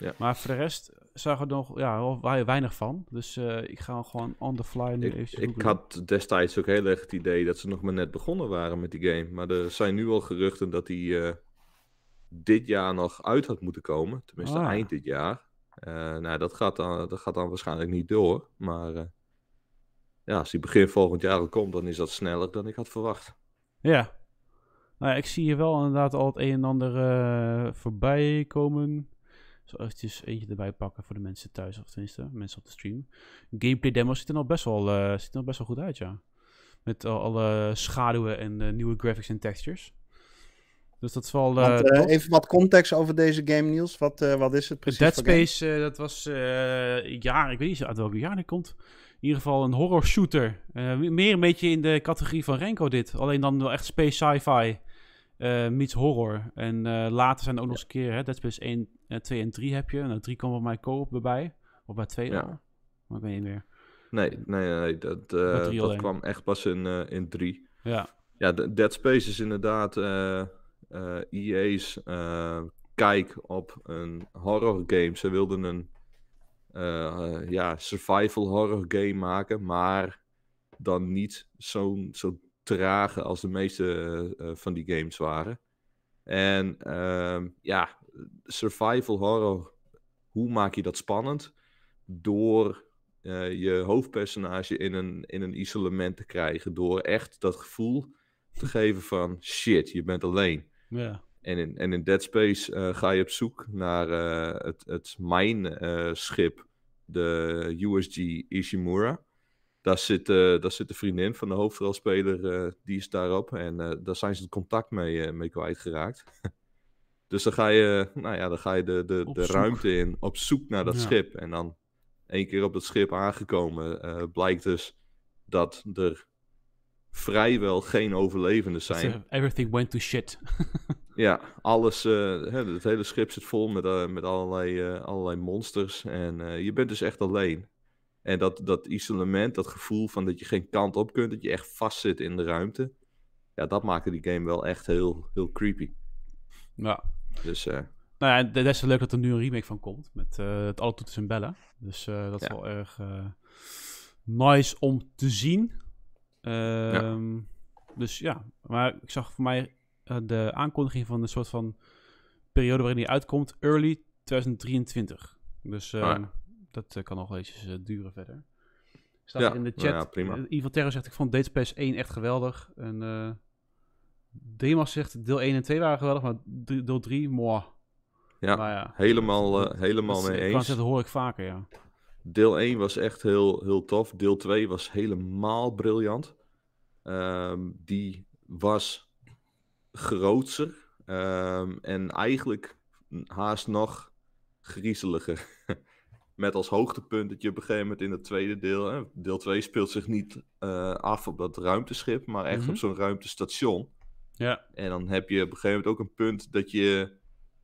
Ja. Maar voor de rest zag er nog ja, weinig van. Dus eh, ik ga gewoon on the fly nu Ik, ik had destijds ook heel erg het idee dat ze nog maar net begonnen waren met die game. Maar er zijn nu al geruchten dat die eh, dit jaar nog uit had moeten komen. Tenminste, ah. eind dit jaar. Eh, nou, dat gaat, dan, dat gaat dan waarschijnlijk niet door. Maar ja, als die begin volgend jaar al komt, dan is dat sneller dan ik had verwacht. Ja. Nou, ik zie hier wel inderdaad al het een en ander voorbij komen. Zo eventjes eentje erbij pakken voor de mensen thuis, of tenminste, mensen op de stream. Gameplay demo ziet er nog best wel, eh, ziet nog best wel goed uit, ja. Met alle schaduwen en eh, nieuwe graphics en textures. Dus dat is wel. Eh, Want, even wat context over deze game, Niels. Wat, wat is het precies? Dead Space, dat was. ja, ik weet niet uit welk jaar die komt. In ieder geval een horror shooter. meer een beetje in de categorie van Renko, dit. Alleen dan wel echt space sci-fi. meets horror. En later zijn er ook nog eens een keer. Hè, Dead Space 1 ja 2 en 3 heb je. Nou, 3 kwam bij mij koop op erbij. Of bij twee ja. Maar ik weet niet Nee, nee, nee. Dat, uh, dat kwam echt pas in 3. Eh, in drie. ja. Ja, Dead Space is inderdaad uh, eh, EA's e kijk op een horror game. Ze wilden een ja, survival horror game maken, maar dan niet zo zo trage als de meeste van die games waren. En ehm, ja, survival horror, hoe maak je dat spannend? Door eh, je hoofdpersonage in een, in een isolement te krijgen. Door echt dat gevoel te geven van shit, je bent alleen. Ja. En, in, en in Dead Space eh, ga je op zoek naar uh, het, het schip, de USG Ishimura. Daar zit, daar zit de vriendin van de hoofdrolspeler, die is daarop. En daar zijn ze het contact mee, mee kwijtgeraakt. Dus dan ga je, nou ja, dan ga je de, de, de ruimte in op zoek naar dat schip. En dan één keer op dat schip aangekomen, eh, blijkt dus dat er vrijwel geen overlevenden zijn. Eh, everything went to shit. ja, alles, eh, het hele schip zit vol met, met allerlei, allerlei monsters. En je bent dus echt alleen. En dat, dat isolement, dat gevoel van dat je geen kant op kunt, dat je echt vastzit in de ruimte. Ja, dat maakte die game wel echt heel, heel creepy. Ja, dus, uh... Nou ja, het is leuk dat er nu een remake van komt. Met eh, het alle toeters en bellen. Dus eh, dat is wel erg nice om te zien. Ja. Ehm, dus ja, maar ik zag voor mij de aankondiging van een soort van periode waarin die uitkomt. Early 2023. Dus ah, ehm, dat kan nog wel eens duren verder. Staat in de nou chat. Ivan Terro zegt, ik vond Date Space 1 echt geweldig. En Driemaal zegt deel 1 en 2 waren geweldig, maar deel 3, mooi. Ja, nou ja, helemaal, eh, helemaal dat, mee eens. Dat hoor ik vaker, ja. Deel 1 was echt heel, heel tof. Deel 2 was helemaal briljant. Ehm, die was grootser ehm, en eigenlijk haast nog griezeliger. Met als hoogtepunt dat je op een gegeven moment in het tweede deel... Hè, deel 2 speelt zich niet eh, af op dat ruimteschip, maar echt op mhm. zo'n ruimtestation... Ja. En dan heb je op een gegeven moment ook een punt dat je.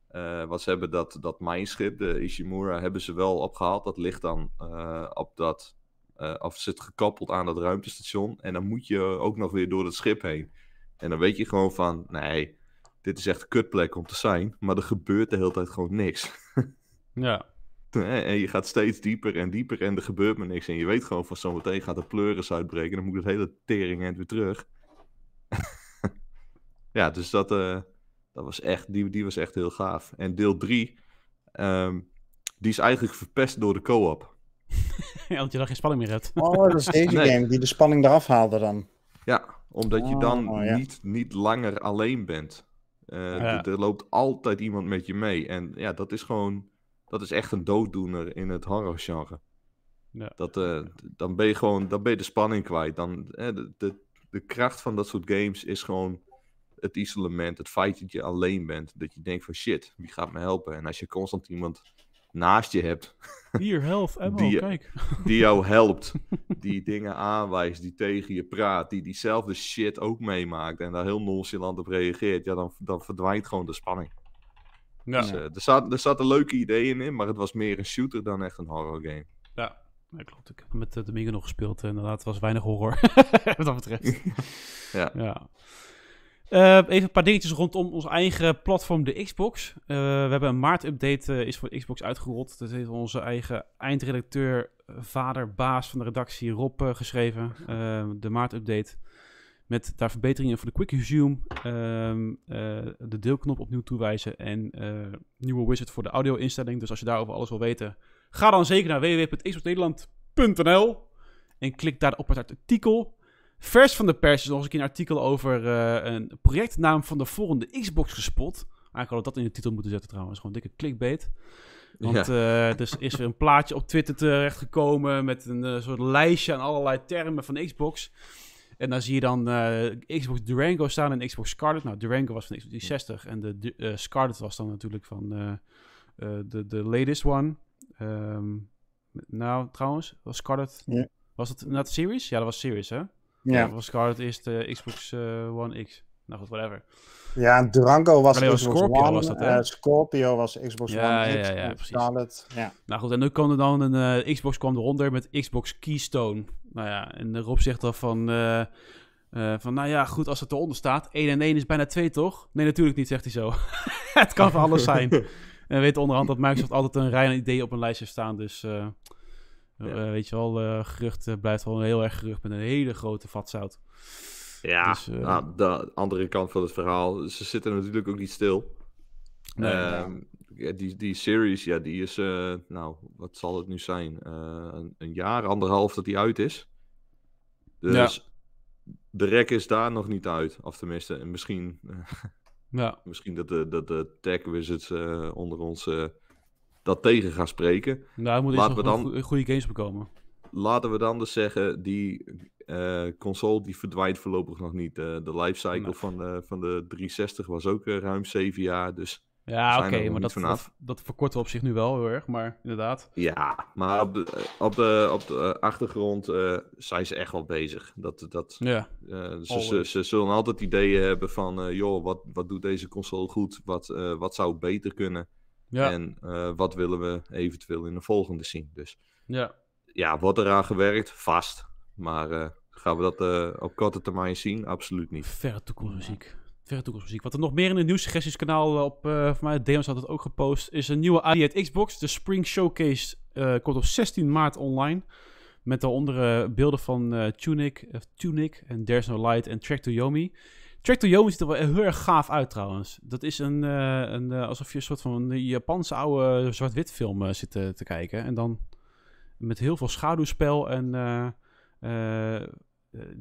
Eh, wat ze hebben dat, dat schip de Ishimura, hebben ze wel opgehaald. Dat ligt dan eh, op dat. Eh, of zit gekoppeld aan dat ruimtestation. En dan moet je ook nog weer door het schip heen. En dan weet je gewoon van. Nee, dit is echt een kutplek om te zijn. Maar er gebeurt de hele tijd gewoon niks. ja. En je gaat steeds dieper en dieper en er gebeurt maar niks. En je weet gewoon van zometeen gaat er pleuris uitbreken. Dan moet het hele tering weer terug. ja, dus dat, eh, dat was echt, die, die was echt heel gaaf. En deel 3, ehm, die is eigenlijk verpest door de co-op. ja, omdat je dan geen spanning meer hebt. Oh, dat is deze game die de spanning eraf haalde dan. Ja, omdat je dan oh, niet, niet langer alleen bent. Eh, er loopt altijd iemand met je mee. En ja, dat is gewoon, dat is echt een dooddoener in het horror Ja. Dat, eh, dan ben je gewoon, dan ben je de spanning kwijt. Dan, de, de, de kracht van dat soort games is gewoon het isolement, het feit dat je alleen bent, dat je denkt van shit, wie gaat me helpen? En als je constant iemand naast je hebt. Hier, help, helpt, eh, die, kijk. Die jou helpt, die dingen aanwijst, die tegen je praat, die diezelfde shit ook meemaakt en daar heel nonchalant op reageert, ja, dan, dan verdwijnt gewoon de spanning. Ja. Dus, eh, er, zat, er zaten leuke ideeën in, maar het was meer een shooter dan echt een horror game. Ja, ja, klopt. Ik heb met eh, de mingo nog gespeeld. Inderdaad, het was weinig horror. wat dat betreft. ja. ja. Eh, even een paar dingetjes rondom ons eigen platform, de Xbox. Eh, we hebben een maart-update, eh, is voor Xbox uitgerold. Dat heeft onze eigen eindredacteur, vader, baas van de redactie, Rob, geschreven. de maart-update. Met daar verbeteringen voor de quick resume, ehm, de deelknop opnieuw toewijzen en nieuwe wizard voor de audio-instelling. Dus als je daarover alles wil weten, ga dan zeker naar www.xboxnederland.nl en klik daar op het artikel. Vers van de pers is nog eens een artikel over eh, een projectnaam van de volgende Xbox gespot. Eigenlijk hadden we dat in de titel moeten zetten trouwens. Gewoon dikke clickbait. Want ja. uh, er is een plaatje op Twitter terechtgekomen met een eh, soort lijstje aan allerlei termen van Xbox. En dan zie je dan Xbox Durango staan en Xbox Scarlet. Nou, Durango was van Xbox 360 en de Scarlet was dan natuurlijk van de, de latest one. Ehm, nou, trouwens, was Scarlet... Ja. Was dat een series? Ja, dat was series, hè? Ja. was Scarlett eerst eh, Xbox eh, One X. Nou goed, whatever. Ja, Durango was Allee, Xbox Scorpio Was dat, hè? Eh, Scorpio was Xbox ja, One. Ja, X, ja, ja, precies. ja. Nou goed, en nu kwam er dan een Xbox kwam eronder met Xbox Keystone. Nou ja, en Rob zegt dan van, van nou ja, goed, als het eronder staat, 1 en 1 is bijna 2, toch? Nee, natuurlijk niet, zegt hij zo. het kan van alles zijn. en weet onderhand dat Microsoft altijd een rij aan ideeën op een lijst heeft staan, dus... Eh, weet je wel, eh, gerucht eh, blijft wel heel erg gerucht met een hele grote vat zout. Ja, dus, nou, de andere kant van het verhaal. Ze zitten natuurlijk ook niet stil. Ehm, ja, die, die series, ja, die is, nou, wat zal het nu zijn? een, een, jaar, anderhalf dat die uit is. Dus ja. de rek is daar nog niet uit. Of tenminste, misschien, ja. misschien dat de, dat de tech wizards onder ons dat tegen gaan spreken. Nou, moet Laten we dan goede, goede games bekomen. Laten we dan dus zeggen, die eh, console die verdwijnt voorlopig nog niet. Eh, de lifecycle nou. van, uh, van de 360 was ook ruim 7 jaar, dus... Ja, oké, maar dat, dat, dat, verkorten we op zich nu wel heel erg, maar inderdaad. Ja, maar op de, op de, op de achtergrond zijn ze echt wel bezig. Dat, dat, ja. ze, ze, zullen altijd ideeën hebben van, joh, wat, wat doet deze console goed? Wat, wat zou beter kunnen? En eh, wat willen we eventueel in de volgende zien? Dus ja, ja wordt eraan gewerkt? Vast. Maar eh, gaan we dat eh, op korte termijn zien? Absoluut niet. Verre toekomstmuziek. Verre toekomstmuziek. Wat er nog meer in het nieuwssuggestieskanaal op, voor mij, DMs had het ook gepost, is een nieuwe i uit Xbox. De Spring Showcase komt op 16 maart online. Met daaronder beelden van Tunic, Tunic en There's No Light en Track to Yomi. Track to ziet er wel heel erg gaaf uit trouwens. Dat is een, eh, een eh, alsof je een soort van een Japanse oude zwart-wit film eh, zit te kijken. En dan met heel veel schaduwspel en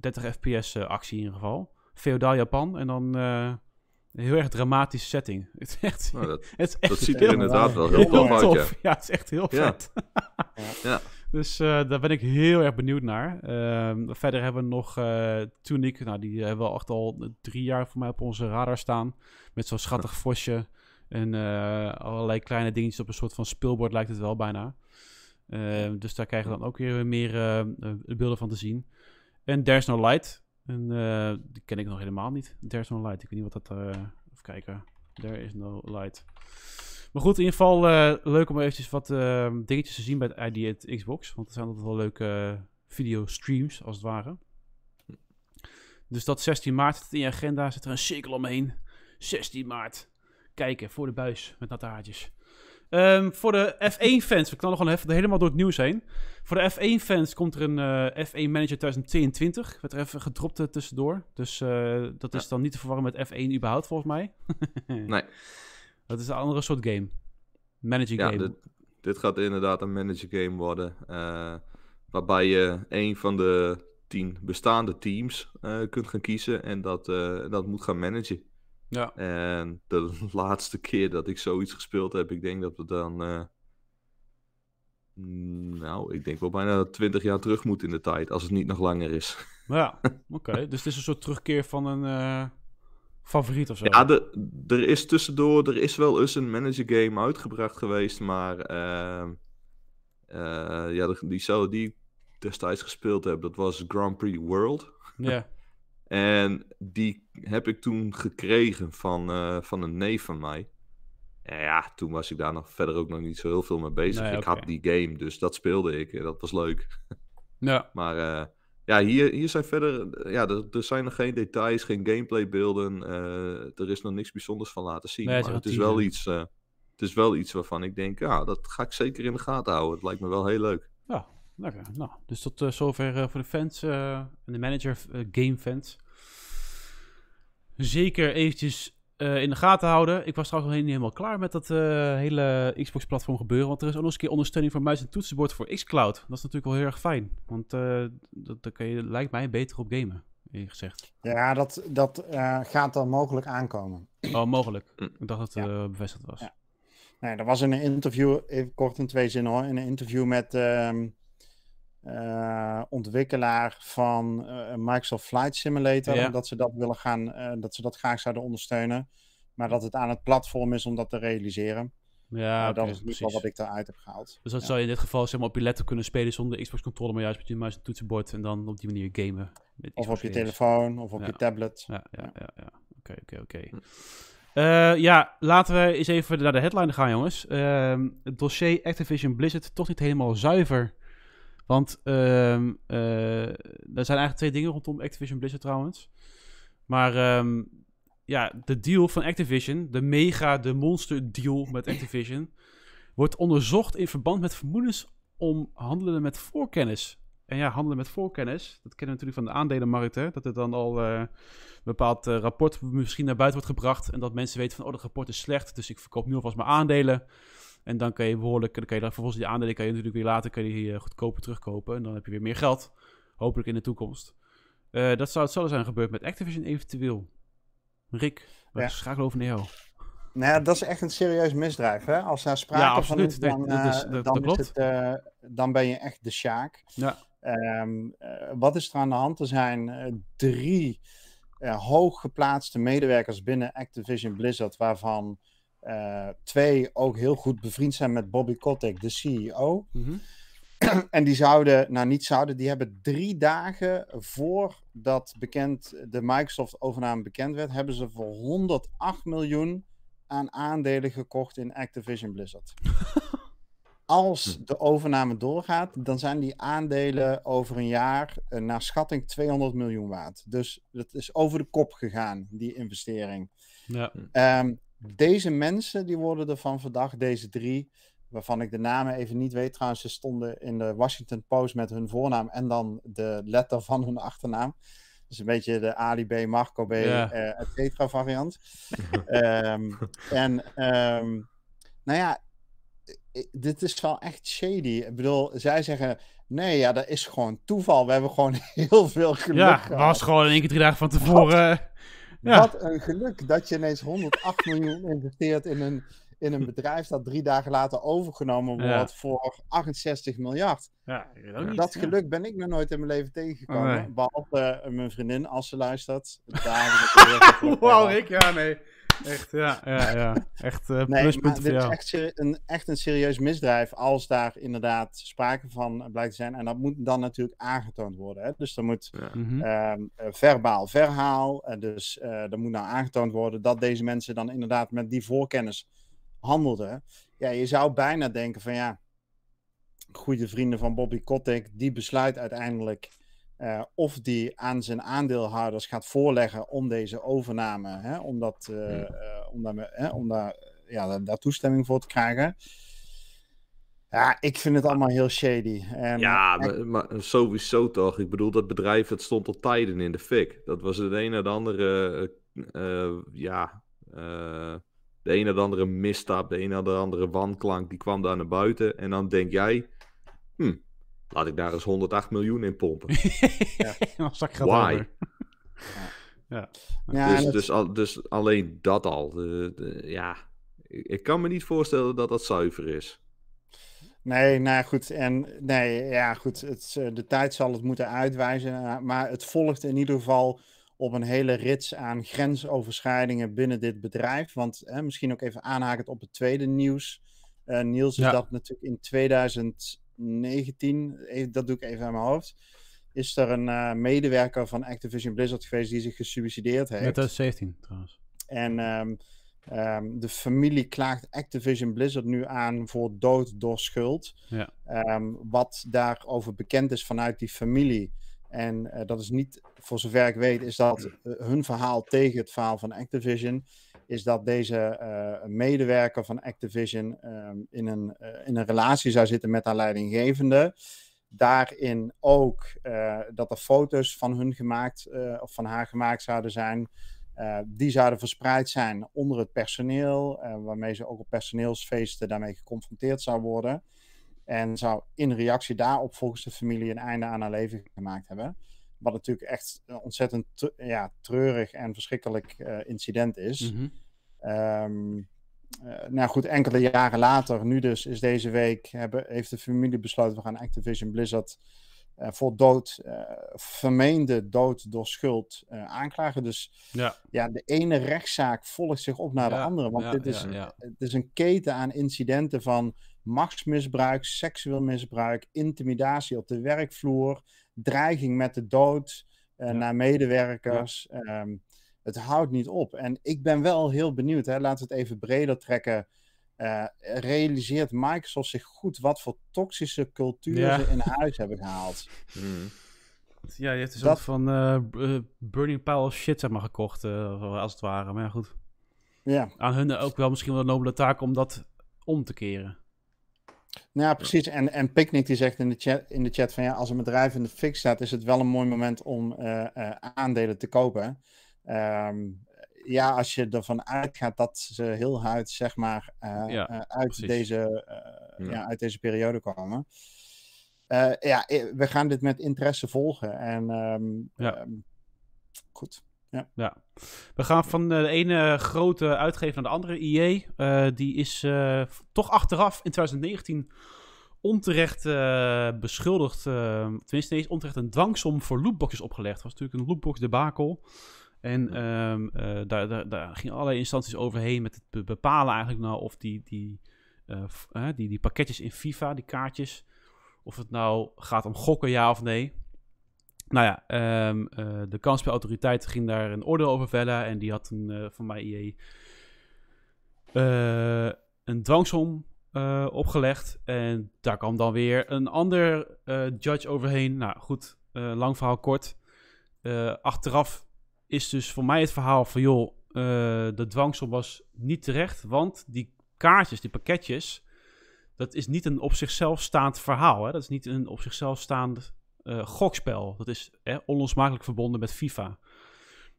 30 fps actie in ieder geval. Feodaal Japan en dan een heel erg dramatische setting. Het is echt, nou, dat, het ziet er inderdaad wel heel, tof uit. Ja. ja. het is echt heel vet. ja. ja. Dus eh, daar ben ik heel erg benieuwd naar. Ehm, verder hebben we nog uh, Tunic. Nou, die hebben we echt al drie jaar voor mij op onze radar staan. Met zo'n schattig vosje. En eh, allerlei kleine dingetjes op een soort van speelbord lijkt het wel bijna. Ehm, dus daar krijgen we dan ook weer meer beelden van te zien. En There's No Light. En, die ken ik nog helemaal niet. There's No Light. Ik weet niet wat dat... even kijken. There is No Light. Maar goed, in ieder geval eh, leuk om eventjes wat eh, dingetjes te zien bij de ID Xbox. Want er zijn altijd wel leuke eh, video-streams, als het ware. Dus dat 16 maart zit in je agenda, zit er een cirkel omheen. 16 maart. Kijken voor de buis met nataartjes. Um, ehm, voor de F1-fans, we nog wel even helemaal door het nieuws heen. Voor de F1-fans komt er een F1 Manager 2022. wat er even gedropt tussendoor. Dus dat is dan niet te verwarren met F1 überhaupt, volgens mij. nee. Dat is een andere soort game. Managing ja, game. Dit, dit, gaat inderdaad een manager game worden. Eh, waarbij je een van de tien bestaande teams eh, kunt gaan kiezen en dat, eh, dat moet gaan managen. Ja. En de laatste keer dat ik zoiets gespeeld heb, ik denk dat we dan. Nou, ik denk wel bijna 20 jaar terug moet in de tijd, als het niet nog langer is. Ja, oké. dus het is een soort terugkeer van een, favoriet of zo. Ja, de, er is tussendoor, er is wel eens een manager game uitgebracht geweest, maar uh, uh, ja, de, die zou die destijds gespeeld heb dat was Grand Prix World. Ja. en die heb ik toen gekregen van, eh, van een neef van mij. En ja, toen was ik daar nog verder ook nog niet zo heel veel mee bezig. ik had die game, dus dat speelde ik en dat was leuk. ja. Maar eh, ja, hier, hier zijn verder. Ja, er, zijn nog geen details, geen gameplaybeelden. Uh, er is nog niks bijzonders van laten zien. het maar het is, wel iets, eh, het is wel iets waarvan ik denk, ja, dat ga ik zeker in de gaten houden. Het lijkt me wel heel leuk. Ja, lekker. Nou, dus tot eh, zover voor de fans en de manager, game fans. Zeker eventjes eh, in de gaten houden. Ik was trouwens nog niet helemaal klaar met dat eh, hele Xbox-platform gebeuren. Want er is ook nog eens een keer ondersteuning voor muis en toetsenbord voor Xcloud. Dat is natuurlijk wel heel erg fijn. Want uh, dat, kan je, lijkt mij beter op gamen, eerlijk gezegd. Ja, dat, dat gaat dan mogelijk aankomen. Oh, mogelijk. Mm. Ik dacht dat het bevestigd was. Ja. Nee, dat was in een interview, even kort in twee zinnen hoor. In een interview met... Ehm, eh, ontwikkelaar van eh, Microsoft Flight Simulator. Ja. Omdat ze dat willen gaan, eh, dat ze dat graag zouden ondersteunen. Maar dat het aan het platform is om dat te realiseren. Ja, dat is niet ieder wat ik daaruit heb gehaald. Dus dat zou je in dit geval zeg op je letter kunnen spelen zonder Xbox controller, maar juist met je muis en toetsenbord en dan op die manier gamen. of op je telefoon of op je tablet. Ja, ja, ja. Oké, oké, oké. ja, laten we eens even naar de headline gaan, jongens. Ehm, het dossier Activision Blizzard toch niet helemaal zuiver want ehm, eh, er zijn eigenlijk twee dingen rondom Activision Blizzard trouwens. Maar ehm, ja, de deal van Activision, de mega, de monster deal met Activision, wordt onderzocht in verband met vermoedens om handelen met voorkennis. En ja, handelen met voorkennis, dat kennen we natuurlijk van de aandelenmarkt, hè, Dat er dan al eh, een bepaald eh, rapport misschien naar buiten wordt gebracht. En dat mensen weten van, oh, dat rapport is slecht, dus ik verkoop nu alvast mijn aandelen. En dan kan je behoorlijk, kan je daar vervolgens die aandelen kan je natuurlijk weer later kan je die eh, goedkoper terugkopen. En dan heb je weer meer geld, hopelijk in de toekomst. Eh, dat zou hetzelfde zijn gebeurd met Activision eventueel. Rick, we ja. schakelen over naar jou. Nou ja, dat is echt een serieus misdrijf. Hè? Als daar sprake ja, van is, dan, dat eh, dan, dan ben je echt de Sjaak. Ja. Ehm, wat is er aan de hand? Er zijn uh, drie hooggeplaatste medewerkers binnen Activision Blizzard, waarvan uh, twee, ook heel goed bevriend zijn met Bobby Kotick, de CEO. Mhm. en die zouden, nou niet zouden, die hebben drie dagen voordat bekend, de Microsoft-overname bekend werd, hebben ze voor 108 miljoen aan aandelen gekocht in Activision Blizzard. Als de overname doorgaat, dan zijn die aandelen over een jaar eh, naar schatting 200 miljoen waard. Dus dat is over de kop gegaan, die investering. Ja. Ehm, deze mensen die worden ervan verdacht, deze drie, waarvan ik de namen even niet weet. Trouwens, ze stonden in de Washington Post met hun voornaam en dan de letter van hun achternaam. Dus een beetje de Ali B, Marco B, ja. Eh, et cetera variant. Ehm, en ehm, nou ja, dit is wel echt shady. Ik bedoel, zij zeggen, nee, ja, dat is gewoon toeval. We hebben gewoon heel veel geluk Ja, was gewoon in één keer drie dagen van tevoren... Eh, wat een geluk dat je ineens 108 miljoen investeert in een, in een bedrijf dat drie dagen later overgenomen wordt voor 68 miljard. Ja, dat, geluk ben ik nog nooit in mijn leven tegengekomen. Oh, behalve eh, mijn vriendin, als ze luistert. Wow, ik, ja, nee. Echt, ja, ja, ja. Echt eh, nee, pluspunt Dit is echt een, echt een serieus misdrijf als daar inderdaad sprake van blijkt te zijn. En dat moet dan natuurlijk aangetoond worden. Hè? Dus er moet ja. Mhm. Ehm, verbaal verhaal. dus eh, er moet nou aangetoond worden dat deze mensen dan inderdaad met die voorkennis handelden. Ja, je zou bijna denken van ja, goede vrienden van Bobby Kotick, die besluit uiteindelijk eh, of die aan zijn aandeelhouders gaat voorleggen om deze overname, hè, om, dat, eh, hmm. eh, om, daar, hè, om daar, ja, daar, toestemming voor te krijgen. Ja, ik vind het allemaal heel shady. En, ja, Maar, sowieso toch. Ik bedoel, dat bedrijf het stond al tijden in de fik. Dat was het een of de andere, ja, de een of andere misstap, de een of andere wanklank, die kwam daar naar buiten. En dan denk jij, hmm. Laat ik daar eens 108 miljoen in pompen. ja, ik Why? Ja. ja. dus, dus, al, dus, alleen dat al. ja, ik, kan me niet voorstellen dat dat zuiver is. Nee, nou goed. En nee, ja, goed. Het, eh, de tijd zal het moeten uitwijzen. Eh, maar het volgt in ieder geval op een hele rits aan grensoverschrijdingen binnen dit bedrijf. Want hè, eh, misschien ook even aanhakend op het tweede nieuws. Niels, is dat natuurlijk in 2000. 19, dat doe ik even aan mijn hoofd, is er een eh, medewerker van Activision Blizzard geweest die zich gesubsidieerd heeft. Ja, 2017 eh, trouwens. En ehm, ehm, de familie klaagt Activision Blizzard nu aan voor dood door schuld. Ja. Ehm, wat daarover bekend is vanuit die familie. En eh, dat is niet, voor zover ik weet, is dat hun verhaal tegen het verhaal van Activision is dat deze eh, medewerker van Activision ehm, in, een, eh, in een relatie zou zitten met haar leidinggevende. Daarin ook uh, dat er foto's van hun gemaakt of van haar gemaakt zouden zijn. die zouden verspreid zijn onder het personeel, waarmee ze ook op personeelsfeesten daarmee geconfronteerd zou worden. En zou in reactie daarop volgens de familie een einde aan haar leven gemaakt hebben. Wat natuurlijk echt een ontzettend ja, treurig en verschrikkelijk eh, incident is. Mhm. Ehm, eh, nou goed, enkele jaren later, nu dus, is deze week, hebben, heeft de familie besloten, we gaan Activision Blizzard eh, voor dood, uh, vermeende dood door schuld aanklagen. Dus ja. ja. de ene rechtszaak volgt zich op naar de andere. Want dit is, het is een keten aan incidenten van machtsmisbruik, seksueel misbruik, intimidatie op de werkvloer, dreiging met de dood eh, naar medewerkers. Ehm, het houdt niet op. En ik ben wel heel benieuwd, hè, laten we het even breder trekken. Eh, realiseert Microsoft zich goed wat voor toxische cultuur ze in huis hebben gehaald? Hmm. Ja, je hebt dus dat... van uh, Burning Pile shit zeg maar, gekocht, als het ware. Maar goed. Ja. Aan hun ook wel misschien wel een nobele taak om dat om te keren. Nou ja, precies. En, en Picnic die zegt in de, chat, in de chat van ja, als een bedrijf in de fik staat, is het wel een mooi moment om eh, eh, aandelen te kopen. Ehm, ja, als je ervan uitgaat dat ze heel hard, zeg maar, eh, uit, deze, ja. uit deze periode komen. ja, we gaan dit met interesse volgen. En ehm, ja. Ehm, goed. Ja. ja. We gaan van eh, de ene grote uitgever naar de andere. IE, eh, die is eh, toch achteraf in 2019 onterecht beschuldigd, tenminste is onterecht een dwangsom voor loopboxes opgelegd. Dat was natuurlijk een lootbox debacle. En ehm, daar, daar, daar gingen allerlei instanties overheen met het bepalen eigenlijk nou of die, die, die, die pakketjes in FIFA, die kaartjes, of het nou gaat om gokken ja of nee. Nou ja, um, uh, de kansspelautoriteit ging daar een oordeel over vellen. En die had een, eh, van mij IE eh, een dwangsom opgelegd. En daar kwam dan weer een ander judge overheen. Nou goed, lang verhaal kort. achteraf is dus voor mij het verhaal van joh, de dwangsom was niet terecht. Want die kaartjes, die pakketjes, dat is niet een op zichzelf staand verhaal. Hè? Dat is niet een op zichzelf staand eh, gokspel. Dat is hè, onlosmakelijk verbonden met FIFA.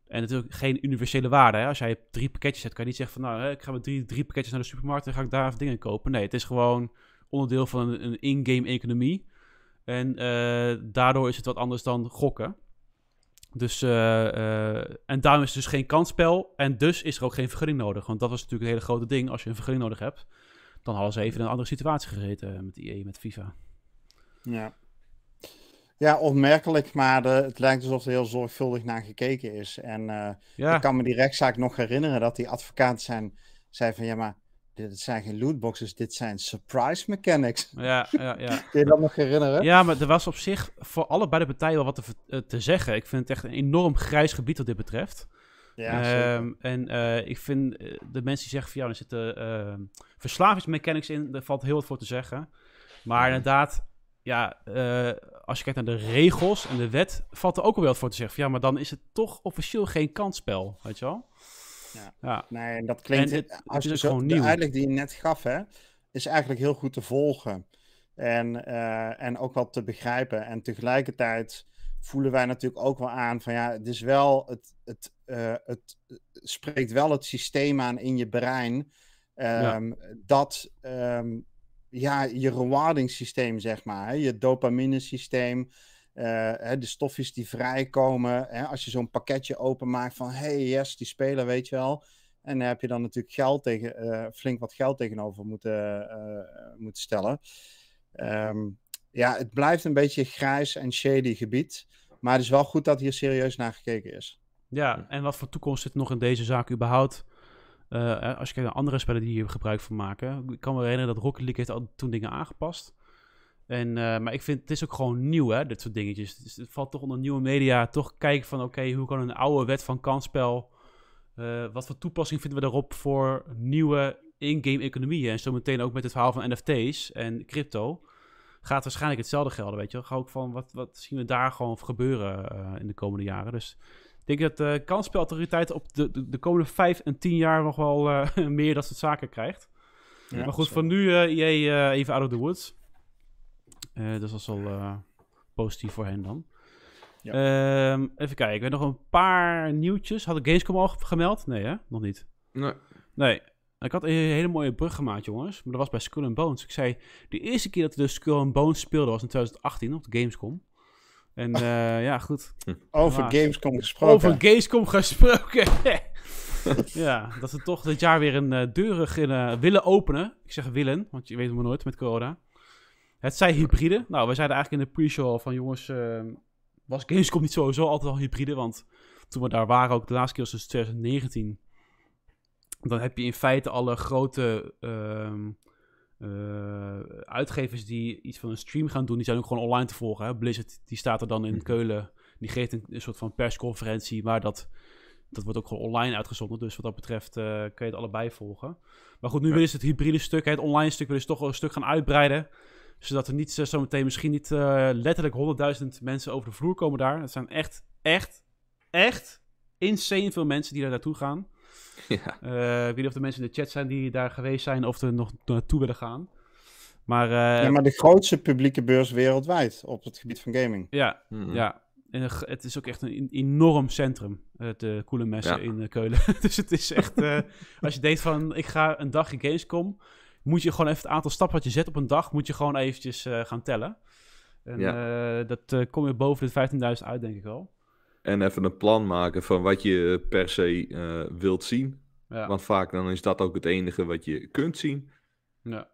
En natuurlijk geen universele waarde. Hè? Als jij drie pakketjes hebt, kan je niet zeggen van... nou, hè, ik ga met drie, drie pakketjes naar de supermarkt en ga ik daar dingen kopen. Nee, het is gewoon onderdeel van een, in-game economie. En eh, daardoor is het wat anders dan gokken. Dus, eh, en daarom is het dus geen kansspel. En dus is er ook geen vergunning nodig. Want dat was natuurlijk een hele grote ding. Als je een vergunning nodig hebt, dan hadden ze even een andere situatie gezeten met IE, e, met FIFA. Ja. Ja, opmerkelijk, maar het lijkt alsof er heel zorgvuldig naar gekeken is. En eh, ik kan me die rechtszaak nog herinneren dat die advocaat zijn, zei van ja, maar dit zijn geen lootboxes, dit zijn surprise mechanics. Ja, ja, ja. Kun je dat nog herinneren? Ja, maar er was op zich voor allebei de partijen wel wat te, eh, te zeggen. Ik vind het echt een enorm grijs gebied wat dit betreft. Ja, um, en eh, ik vind de mensen die zeggen van ja, er zitten uh, verslavingsmechanics in, daar valt heel wat voor te zeggen. Maar inderdaad, ja, eh, als je kijkt naar de regels en de wet, valt er ook wel wat voor te zeggen. ja, maar dan is het toch officieel geen kansspel, weet je wel? Ja. ja. Nee, dat klinkt. als het is gewoon nieuw. De uitleg die je net gaf, hè, is eigenlijk heel goed te volgen. En, eh, en ook wel te begrijpen. En tegelijkertijd voelen wij natuurlijk ook wel aan van ja, het is wel, het, het, eh, het spreekt wel het systeem aan in je brein. Ehm, dat ehm, ja, je rewarding systeem, zeg maar. Hè? Je dopamine systeem. Eh, hè, de stofjes die vrijkomen. Hè? Als je zo'n pakketje openmaakt van hey, yes, die speler, weet je wel. En daar heb je dan natuurlijk geld tegen, eh, flink wat geld tegenover moeten, eh, moeten stellen. Ehm, ja, het blijft een beetje grijs en shady gebied. Maar het is wel goed dat hier serieus naar gekeken is. Ja, en wat voor toekomst zit nog in deze zaak überhaupt? Eh, als je kijkt naar andere spellen die hier gebruik van maken. Ik kan me herinneren dat Rocket League heeft al toen dingen aangepast. En, eh, maar ik vind, het is ook gewoon nieuw, hè, dit soort dingetjes. Dus het valt toch onder nieuwe media. Toch kijken van, oké, hoe kan een oude wet van kansspel... Eh, wat voor toepassing vinden we daarop voor nieuwe in-game economieën? En zometeen ook met het verhaal van NFT's en crypto... gaat waarschijnlijk hetzelfde gelden, weet je. Ga ook van, wat, wat zien we daar gewoon gebeuren in de komende jaren? Dus denk dat de eh, kansspelautoriteit op de, de, de, komende vijf en tien jaar nog wel eh, meer dat soort zaken krijgt. maar goed, voor nu uh, even out of the woods. dus dat is al positief voor hen dan. Ja. Ehm, even kijken, we hebben nog een paar nieuwtjes. Had ik Gamescom al gemeld? Nee hè? Nog niet. Nee. Nee. Ik had een hele mooie brug gemaakt, jongens. Maar dat was bij Skull and Bones. Ik zei, de eerste keer dat we de Skull and Bones speelden was in 2018 op de Gamescom. En eh, ja, goed. Over Gamescom gesproken. Over Gamescom gesproken. ja, dat ze toch dit jaar weer een uh, deurig eh, willen openen. Ik zeg willen, want je weet het maar nooit met corona. Het zijn hybride. Nou, we zeiden eigenlijk in de pre-show van jongens, was Gamescom niet sowieso altijd al hybride? Want toen we daar waren, ook de laatste keer sinds dus 2019. Dan heb je in feite alle grote ehm, eh, uitgevers die iets van een stream gaan doen, die zijn ook gewoon online te volgen. Hè? Blizzard die staat er dan in mhm. Keulen. Die geeft een, soort van persconferentie, maar dat, dat wordt ook gewoon online uitgezonden. Dus wat dat betreft eh, kun je het allebei volgen. Maar goed, nu ja. is het hybride stuk, het online stuk, willen ze toch een stuk gaan uitbreiden. Zodat er niet eh, zometeen misschien niet letterlijk 100.000 mensen over de vloer komen daar. Het zijn echt, echt, echt insane veel mensen die daar naartoe gaan. Ja. Eh, ik weet niet of de mensen in de chat zijn die daar geweest zijn of er nog naartoe willen gaan. Maar, eh, ja, maar de grootste publieke beurs wereldwijd op het gebied van gaming. Ja, ja. En het is ook echt een enorm centrum, het uh, Messen in Keulen. dus het is echt, als je denkt van ik ga een dag in Gamescom, moet je gewoon even het aantal stappen wat je zet op een dag, moet je gewoon eventjes gaan tellen. En dat kom je boven de 15.000 uit, denk ik wel. En even een plan maken van wat je per se eh, wilt zien. Want vaak dan is dat ook het enige wat je kunt zien. Ja.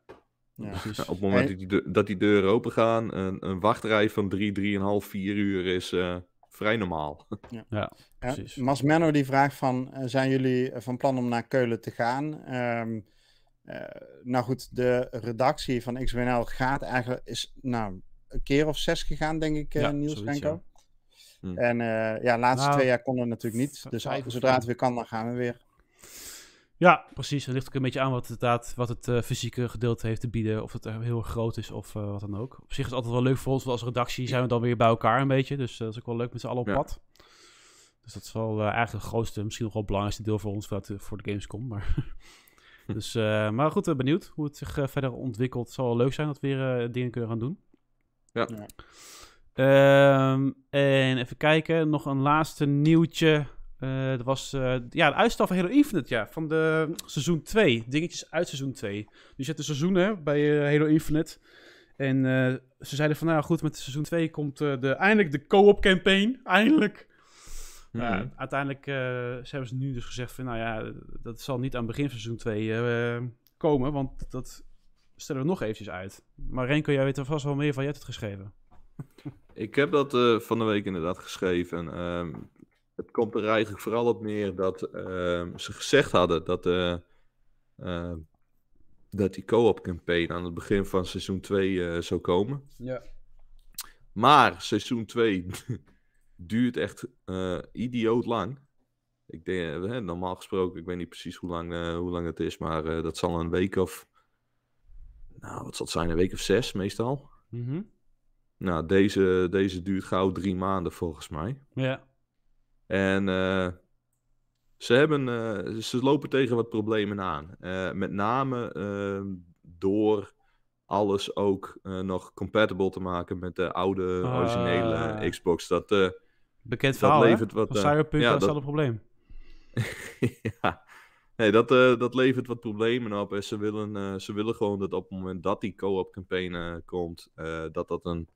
ja op het moment dat, die deuren open gaan, een, een wachtrij van 3, 3,5, 4 uur is eh, vrij normaal. Ja, ja precies. Mas Menno die vraagt van, eh, zijn jullie van plan om naar Keulen te gaan? Ehm, nou goed, de redactie van XBNL gaat eigenlijk, is nou een keer of zes gegaan, denk ik, uh, Niels Hm. En eh, ja, de laatste nou, twee jaar konden we natuurlijk niet. Dus zodra het weer kan, dan gaan we weer. Ja, precies. Dat ligt ook een beetje aan wat, inderdaad, wat het eh, fysieke gedeelte heeft te bieden. Of het eh, heel groot is of wat dan ook. Op zich is het altijd wel leuk voor ons. Als redactie zijn we dan weer bij elkaar een beetje. Dus dat is ook wel leuk met z'n allen op pad. Dus dat is wel eigenlijk het grootste, misschien nog wel het belangrijkste deel voor ons voor, voor de Gamescom. Maar, hm. dus, maar goed, benieuwd hoe het zich verder ontwikkelt. Het zal wel leuk zijn dat we weer dingen kunnen gaan doen. Ja. ja. Ehm, en even kijken, nog een laatste nieuwtje. Eh, dat was eh, ja, de uitstel van Halo Infinite, ja, van de seizoen 2. Dingetjes uit seizoen 2. Dus je hebt de seizoenen bij eh, Halo Infinite. En ze zeiden van, nou goed, met seizoen 2 komt de, eindelijk de co-op campaign. Eindelijk. nou, uiteindelijk ze hebben ze nu dus gezegd van, nou ja, dat zal niet aan begin van seizoen 2 komen. Want dat stellen we nog eventjes uit. Maar Renko, jij weet er vast wel meer van, je hebt het geschreven. Ik heb dat eh, van de week inderdaad geschreven. Ehm, het komt er eigenlijk vooral op neer dat ehm, ze gezegd hadden dat, eh, ehm, dat die co-op campaign aan het begin van seizoen 2 eh, zou komen. Ja. Maar seizoen 2 duurt echt idioot lang. Ik denk, hè, normaal gesproken, ik weet niet precies hoe lang, hoe lang het is, maar dat zal een week of. Nou, wat zal het zijn? Een week of zes meestal. Mm nou, deze, deze duurt gauw drie maanden volgens mij. Ja. En uh, ze, hebben, eh, ze lopen tegen wat problemen aan. Eh, met name ehm, door alles ook nog compatible te maken met de oude ah. originele Xbox. Dat, Bekend verhaal, dat levert wat. Cyberpunk dat... is al een probleem. ja. Nee, dat, dat levert wat problemen op. En ze willen, ze willen gewoon dat op het moment dat die co-op campagne komt, dat dat een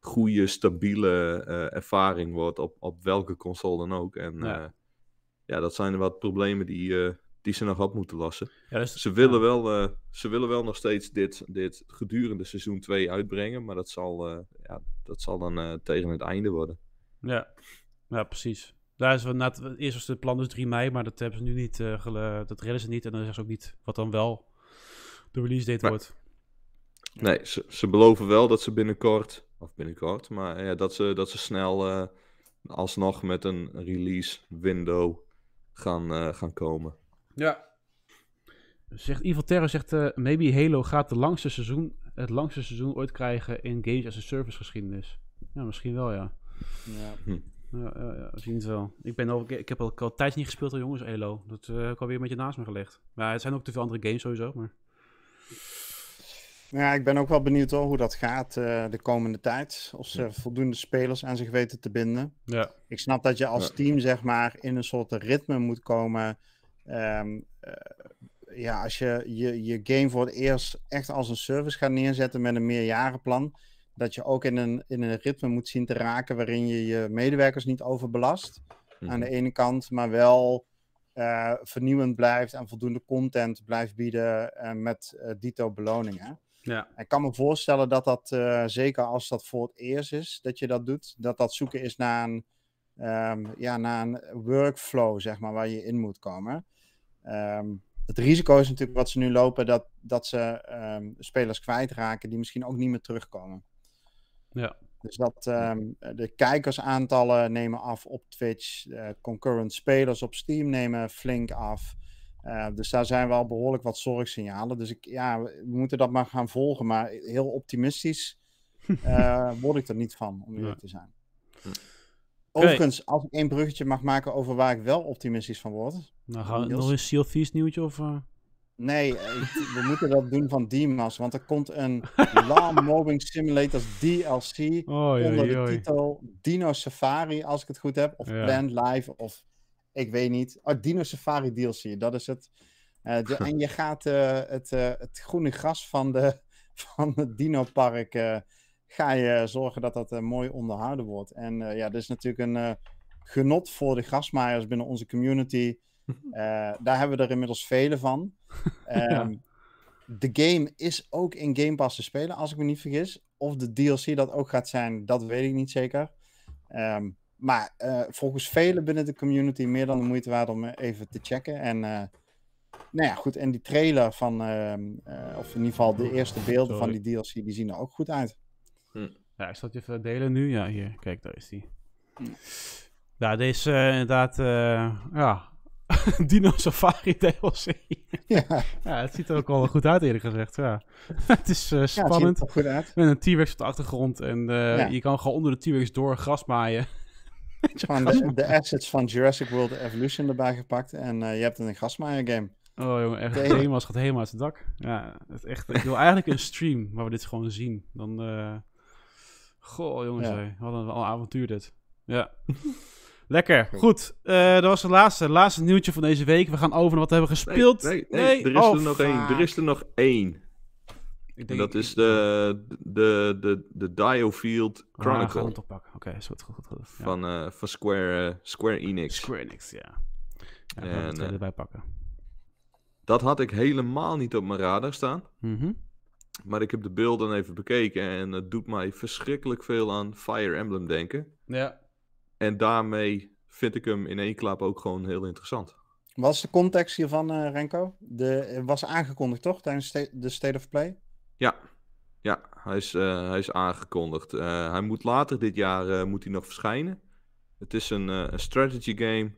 goede, stabiele eh, ervaring wordt op, op welke console dan ook. En ja, eh, ja dat zijn wat problemen die, eh, die ze nog op moeten lossen. Dus- ze, willen wel, ze willen wel nog steeds dit, dit gedurende seizoen 2 uitbrengen, maar dat zal, ja, dat zal dan tegen het einde worden. Ja, ja precies. Daar is net, eerst was het plan dus 3 mei, maar dat hebben ze nu niet, dat redden ze niet. En dan zeggen ze ook niet wat dan wel de release date wordt. Nee, ze, ze beloven wel dat ze binnenkort of binnenkort. Maar eh, ja, dat, ze, dat ze snel eh, alsnog met een release window gaan, eh, gaan komen. Ja. Zegt Evil Terror zegt, uh, maybe Halo gaat de langste seizoen, het langste seizoen ooit krijgen in Games as a Service geschiedenis. Ja, misschien wel ja. Ja. Hm. Ja, ja, ja, we zien het wel. Ik, ben al, ik heb al, al tijd niet gespeeld al jongens, Elo. Dat heb ik alweer een beetje naast me gelegd. Maar het zijn ook te veel andere games sowieso, maar... Nou ja, ik ben ook wel benieuwd hoor, hoe dat gaat eh, de komende tijd. Of ze voldoende spelers aan zich weten te binden. Ja. Ik snap dat je als team zeg maar in een soort ritme moet komen. Ehm, eh, ja, als je, je je game voor het eerst echt als een service gaat neerzetten met een meerjarenplan. Dat je ook in een, in een ritme moet zien te raken waarin je je medewerkers niet overbelast. Mhm. Aan de ene kant, maar wel eh, vernieuwend blijft en voldoende content blijft bieden met dito beloningen. Ja. Ik kan me voorstellen dat dat, eh, zeker als dat voor het eerst is dat je dat doet, dat dat zoeken is naar een, ehm, ja, naar een workflow, zeg maar, waar je in moet komen. Ehm, het risico is natuurlijk wat ze nu lopen, dat, dat ze um, spelers kwijtraken die misschien ook niet meer terugkomen. Ja. Dus dat de kijkersaantallen nemen af op Twitch, eh, concurrent spelers op Steam nemen flink af. Eh, dus daar zijn wel behoorlijk wat zorgsignalen. Dus ik, ja, we moeten dat maar gaan volgen. Maar heel optimistisch eh, word ik er niet van, om eerlijk te zijn. Overigens, als ik één bruggetje mag maken over waar ik wel optimistisch van word. Nou, gaan we nog een Seal nieuwtje of... Eh? Nee, we moeten dat doen van Dimas, want er komt een Law Mobbing Simulators DLC onder de titel Dino Safari, als ik het goed heb, of ja. Live, of ik weet niet. Oh, Dino Safari DLC, dat is het. Eh, en je gaat eh, het, eh, het groene gras van, de, van het dinopark... ga je zorgen dat dat mooi onderhouden wordt. En ja, dat is natuurlijk een genot voor de grasmaaiers binnen onze community. daar hebben we er inmiddels vele van. Ehm, de game is ook in Game Pass te spelen, als ik me niet vergis. Of de DLC dat ook gaat zijn, dat weet ik niet zeker. Um, maar eh, volgens velen binnen de community meer dan de moeite waard om eh, even te checken. En eh, nou ja, goed. En die trailer van, ehm, of in ieder geval de oh, eerste beelden van die DLC, die zien er ook goed uit. Hm. Ja, ik zal het even delen nu. Ja, hier. Kijk, daar is die. Hm. Ja, deze inderdaad, ja, Dino Safari DLC. Ja. ja, het ziet er ook al goed uit eerlijk gezegd. Ja. het is spannend. Met een T-Rex op de achtergrond en je kan gewoon onder de T-Rex door gras maaien van de, de, assets van Jurassic World Evolution erbij gepakt en eh, je hebt een Gasmaier game. Oh jongen, echt, Het helemaal gaat helemaal uit het dak. Ja, het echt, ik wil eigenlijk een stream waar we dit gewoon zien. Dan, eh, goh jongens, ja. hey, wat een, avontuur dit. Ja. Lekker, goed. goed. Eh, dat was het laatste, laatste nieuwtje van deze week. We gaan over naar wat we hebben gespeeld. Nee, nee, er is er oh, nog één. Er is er nog één. Ik denk dat is de, de, de, de Diofield ah, Chronicle. Ah, pakken. Oké, zo goed, goed, Van, eh, van Square, eh, Square Enix. Square Enix, ja. en, dat eh, erbij pakken. Dat had ik helemaal niet op mijn radar staan. Mhm. Maar ik heb de beelden even bekeken en het doet mij verschrikkelijk veel aan Fire Emblem denken. Ja. En daarmee vind ik hem in één klap ook gewoon heel interessant. Wat is de context hiervan, Renko? De, was aangekondigd toch tijdens de State of Play? Ja, ja hij, is, eh, hij is aangekondigd. Eh, hij moet later dit jaar eh, moet hij nog verschijnen. Het is een, een strategy game.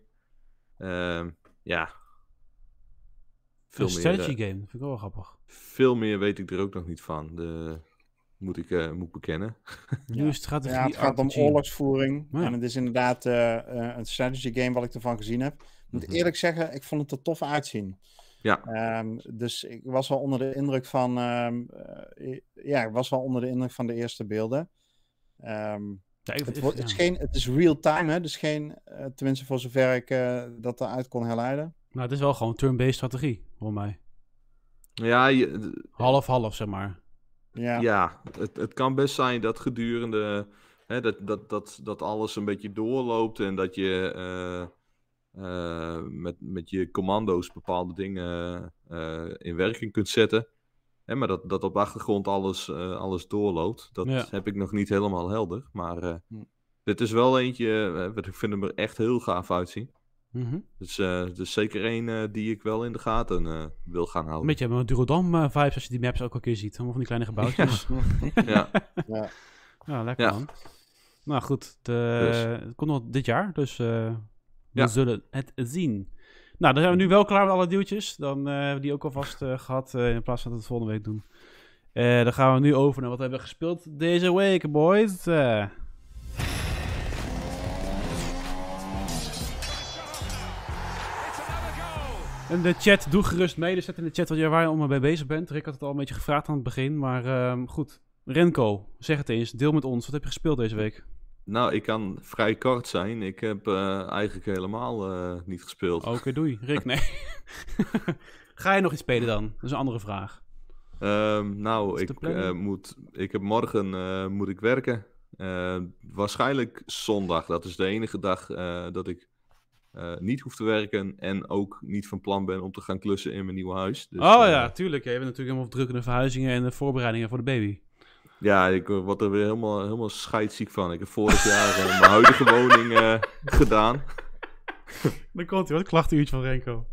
Ehm, ja. Veel een meer, strategy game, vind ik wel grappig. Veel meer weet ik er ook nog niet van. De, moet ik moet bekennen. Nieuwe strategie. Ja, het gaat om oorlogsvoering. En het is inderdaad een strategy game wat ik ervan gezien heb. Ik moet mhm. eerlijk zeggen, ik vond het er tof uitzien. Ja. Ehm, dus ik was wel onder de indruk van, ehm, eh, ja, ik was wel onder de indruk van de eerste beelden. Um, het, is geen, het is real time, hè? Dus geen, eh, tenminste voor zover ik uh, dat eruit kon herleiden. Nou, het is wel gewoon turn-based strategie, voor mij. Ja, half-half, zeg maar. Ja, ja het, het kan best zijn dat gedurende, hè, dat, dat, dat, dat alles een beetje doorloopt en dat je uh, met, met je commando's bepaalde dingen eh, in werking kunt zetten. Hè, maar dat, dat op achtergrond alles, eh, alles doorloopt, dat heb ik nog niet helemaal helder. Maar hm. dit is wel eentje, wat ik vind hem er echt heel gaaf uitzien. Mm -hmm. dus, dus zeker één die ik wel in de gaten wil gaan houden. Een beetje een Durodam vibes als je die maps ook een keer ziet. Allemaal van die kleine gebouwtjes. Ja, ja. lekker man. Nou goed, de, dus. het komt nog dit jaar, dus we zullen het zien. Nou, dan zijn we nu wel klaar met alle deeltjes. Dan eh, hebben we die ook alvast uh, gehad eh, in plaats van dat we het volgende week doen. dan gaan we nu over naar wat hebben we gespeeld deze week, boys. En de chat, doe gerust mee. Dus zet in de chat wat je waar je allemaal mee bezig bent. Rick had het al een beetje gevraagd aan het begin. Maar ehm, goed, Renko, zeg het eens. Deel met ons. Wat heb je gespeeld deze week? Nou, ik kan vrij kort zijn. Ik heb eh, eigenlijk helemaal eh, niet gespeeld. Oké, doei. Rick, nee. Ga je nog iets spelen dan? Dat is een andere vraag. Ehm, nou, ik, eh, moet, ik heb morgen moet ik werken. Ehm, waarschijnlijk zondag. Dat is de enige dag dat ik niet hoef te werken. En ook niet van plan ben om te gaan klussen in mijn nieuwe huis. Dus, oh ja, tuurlijk. Je hebt natuurlijk helemaal drukkende verhuizingen en de voorbereidingen voor de baby. Ja, ik eh, word er weer helemaal, helemaal scheidziek van. Ik heb vorig jaar eh, mijn huidige woning eh, gedaan. Dan komt hij, wat klachtenuurtje van Renko.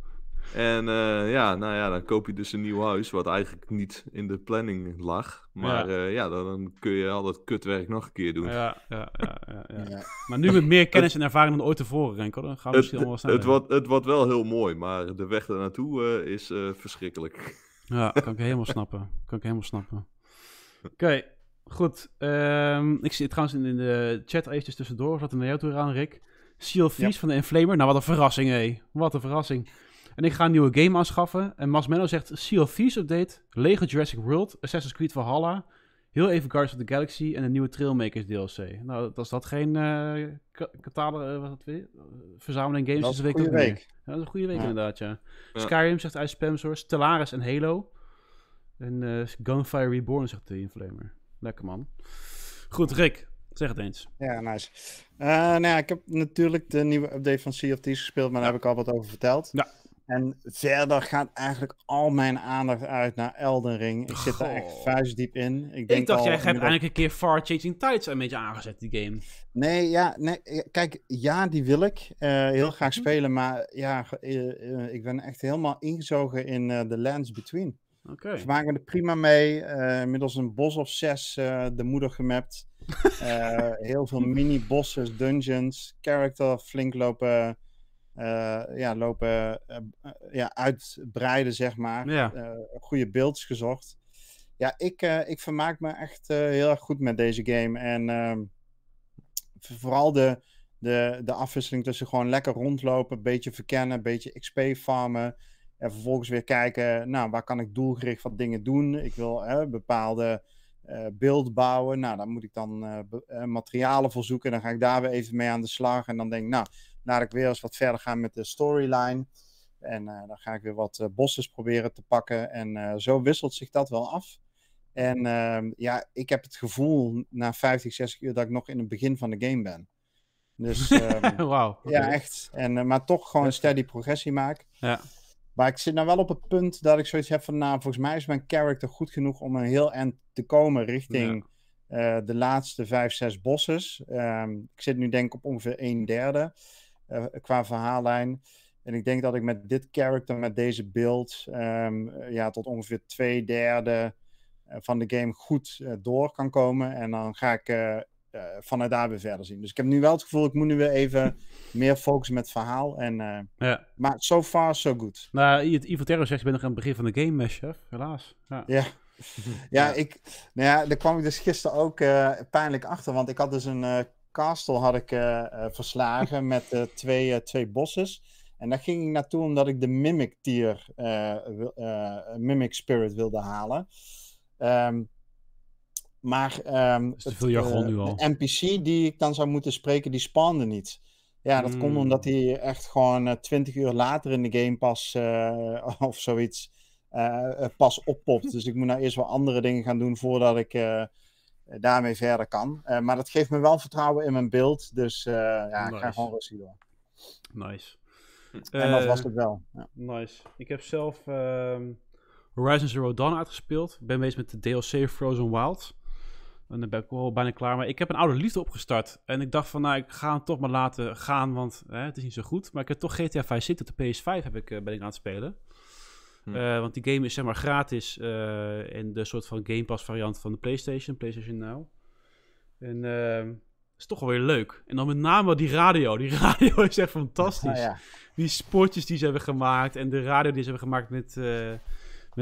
En ja, nou ja, dan koop je dus een nieuw huis, wat eigenlijk niet in de planning lag. Maar ja, ja dan, kun je al dat kutwerk nog een keer doen. Ja, ja, ja. ja, ja. Maar nu met meer kennis en ervaring dan ooit tevoren, Renko, dan misschien Het wordt, het wordt wel heel mooi, maar de weg ernaartoe is verschrikkelijk. Ja, kan ik helemaal snappen. Kan ik helemaal snappen. Oké, Goed, um, ik zit trouwens in de chat eventjes tussendoor. Wat er naar jou toe aan, Rick. Seal van de Inflamer. Nou, wat een verrassing, hé. Wat een verrassing. En ik ga een nieuwe game aanschaffen. En Masmeno zegt Seal update, Lego Jurassic World, Assassin's Creed Valhalla, heel even Guardians of the Galaxy en een nieuwe Trailmakers DLC. Nou, was dat geen uh, katale, uh, wat weer, verzameling games dat is, week Goede week. dat is een goede week inderdaad, ja. Skyrim zegt uit Spamsor, Stellaris en Halo. En uh, Gunfire Reborn zegt de Inflamer. Lekker man. Goed, Rick. Zeg het eens. Ja, nice. Uh, nou ja, ik heb natuurlijk de nieuwe update van Sea of Thieves gespeeld, maar daar heb ik al wat over verteld. Ja. En verder gaat eigenlijk al mijn aandacht uit naar Elden Ring. Ik zit daar echt vuistdiep in. Ik, denk ik dacht, jij hebt eigenlijk een keer Far Chasing Tides een beetje aangezet, die game. Nee, ja, nee, kijk, ja, die wil ik eh, heel graag mhm. spelen. Maar ja, eh, ik ben echt helemaal ingezogen in The Lands Between. Okay. Dus maken er prima mee. Uh, inmiddels een bos of zes eh, de moeder gemapt. Eh, heel veel mini-bosses, dungeons. Character flink lopen, ja, lopen ja, uitbreiden, zeg maar. goede beelds gezocht. Ja, ik, ik vermaak me echt heel erg goed met deze game. En ehm, vooral de, de, de afwisseling tussen gewoon lekker rondlopen, een beetje verkennen, een beetje XP farmen en vervolgens weer kijken, nou, waar kan ik doelgericht wat dingen doen? Ik wil hè, bepaalde uh, beeld bouwen. Nou, daar moet ik dan eh, eh, materialen voor zoeken. Dan ga ik daar weer even mee aan de slag. En dan denk ik, nou, laat ik weer eens wat verder gaan met de storyline. En dan ga ik weer wat bosses proberen te pakken. En zo wisselt zich dat wel af. En ehm, ja, ik heb het gevoel na 50, 60 uur dat ik nog in het begin van de game ben. Dus ehm, wow, ja, echt. En, maar toch gewoon een steady progressie maken. Ja. Maar ik zit nou wel op het punt dat ik zoiets heb van, nou, volgens mij is mijn character goed genoeg om een heel eind te komen richting eh, de laatste vijf, zes bosses. Ehm, ik zit nu denk ik op ongeveer een derde eh, qua verhaallijn. En ik denk dat ik met dit character, met deze beeld, ehm, ja, tot ongeveer twee derde eh, van de game goed door kan komen. En dan ga ik eh, vanuit daar weer verder zien. Dus ik heb nu wel het gevoel, ik moet nu weer even meer focussen met verhaal. En, eh, ja. Maar so far, so good. Nou, Evil Terror je bent nog aan het begin van de game, eh, chef. Helaas. Ja. ja. ja ik, nou ja, daar kwam ik dus gisteren ook pijnlijk achter. Want ik had dus een Castle had ik verslagen met uh, twee, uh, twee bosses. En daar ging ik naartoe omdat ik de Mimic tier, Mimic Spirit wilde halen. Um, maar ehm, het, eh, nu al. de NPC die ik dan zou moeten spreken, die spande niet. Ja, dat komt hmm. omdat hij echt gewoon eh, twintig uur later in de game pas eh, of zoiets pas oppopt. Dus ik moet nou eerst wel andere dingen gaan doen voordat ik daarmee verder kan. maar dat geeft me wel vertrouwen in mijn beeld. Dus ja, ik ga gewoon rustig door. Nice. En dat was het wel. Ja. Nice. Ik heb zelf ehm, Horizon Zero Dawn uitgespeeld. Ben bezig met de DLC Frozen Wild. En dan ben ik al bijna klaar. Maar ik heb een oude liefde opgestart. En ik dacht van, nou, ik ga hem toch maar laten gaan, want hè, het is niet zo goed. Maar ik heb toch GTA 5 zitten. De PS5 heb ik, eh, ben ik aan het spelen. Hm. Eh, want die game is zeg maar gratis eh, in de soort van Game Pass variant van de PlayStation, PlayStation Now. En uh, is toch wel weer leuk. En dan met name die radio. Die radio is echt fantastisch. Die sportjes die ze hebben gemaakt en de radio die ze hebben gemaakt met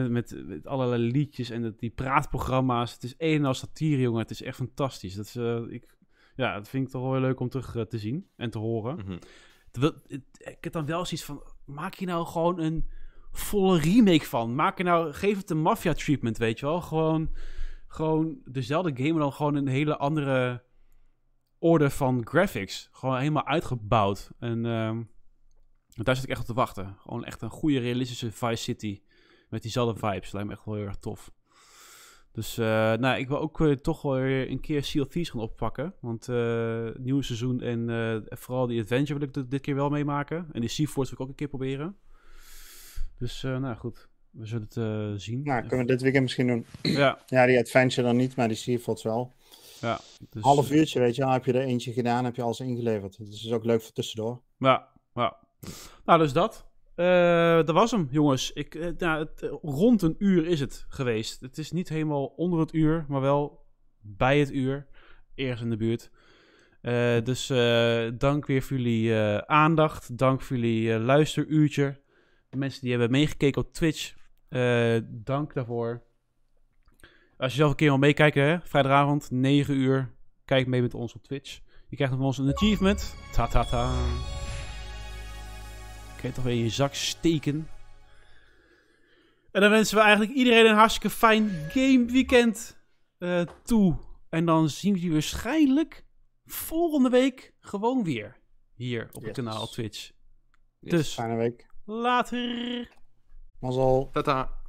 met, met, allerlei liedjes en die praatprogramma's. Het is één als satire, jongen. Het is echt fantastisch. Dat, is, eh, ik, ja, dat vind ik toch wel leuk om terug eh, te zien en te horen. Mhm. ik heb dan wel zoiets van... Maak je nou gewoon een volle remake van? Maak je nou... Geef het een mafia treatment weet je wel? Gewoon, gewoon dezelfde game, maar dan gewoon een hele andere orde van graphics. Gewoon helemaal uitgebouwd. En... Ehm, daar zit ik echt op te wachten. Gewoon echt een goede realistische Vice City met diezelfde vibes. Lijkt me echt wel heel erg tof. Dus eh, nou, ik wil ook eh, toch wel weer een keer Sea Thieves gaan oppakken. Want uh, nieuwe seizoen en vooral die adventure wil ik dit keer wel meemaken. En die Seaforce wil ik ook een keer proberen. Dus nou goed, we zullen het zien. Nou, kunnen we dit weekend misschien doen. Ja. ja, die adventure dan niet, maar die Seaforce wel. Ja, dus... Half uurtje, weet je wel, heb je er eentje gedaan, heb je alles ingeleverd. Dus is ook leuk voor tussendoor. Ja, ja. Nou, dus dat. Uh, eh, dat was hem, jongens. Ik, eh, nou, het, eh, rond een uur is het geweest. Het is niet helemaal onder het uur, maar wel bij het uur. Ergens in de buurt. dus dank weer voor jullie aandacht. Dank voor jullie luisteruurtje. De mensen die hebben meegekeken op Twitch, dank daarvoor. Als je zelf een keer wil meekijken, hè? vrijdagavond, 9 uur. Kijk mee met ons op Twitch. Je krijgt van ons een achievement. Ta ta ta toch weer in je zak steken. En dan wensen we eigenlijk iedereen een hartstikke fijn gameweekend uh, toe. En dan zien we jullie waarschijnlijk volgende week gewoon weer hier op het kanaal Twitch. Dus, fijne week. Later. Tata.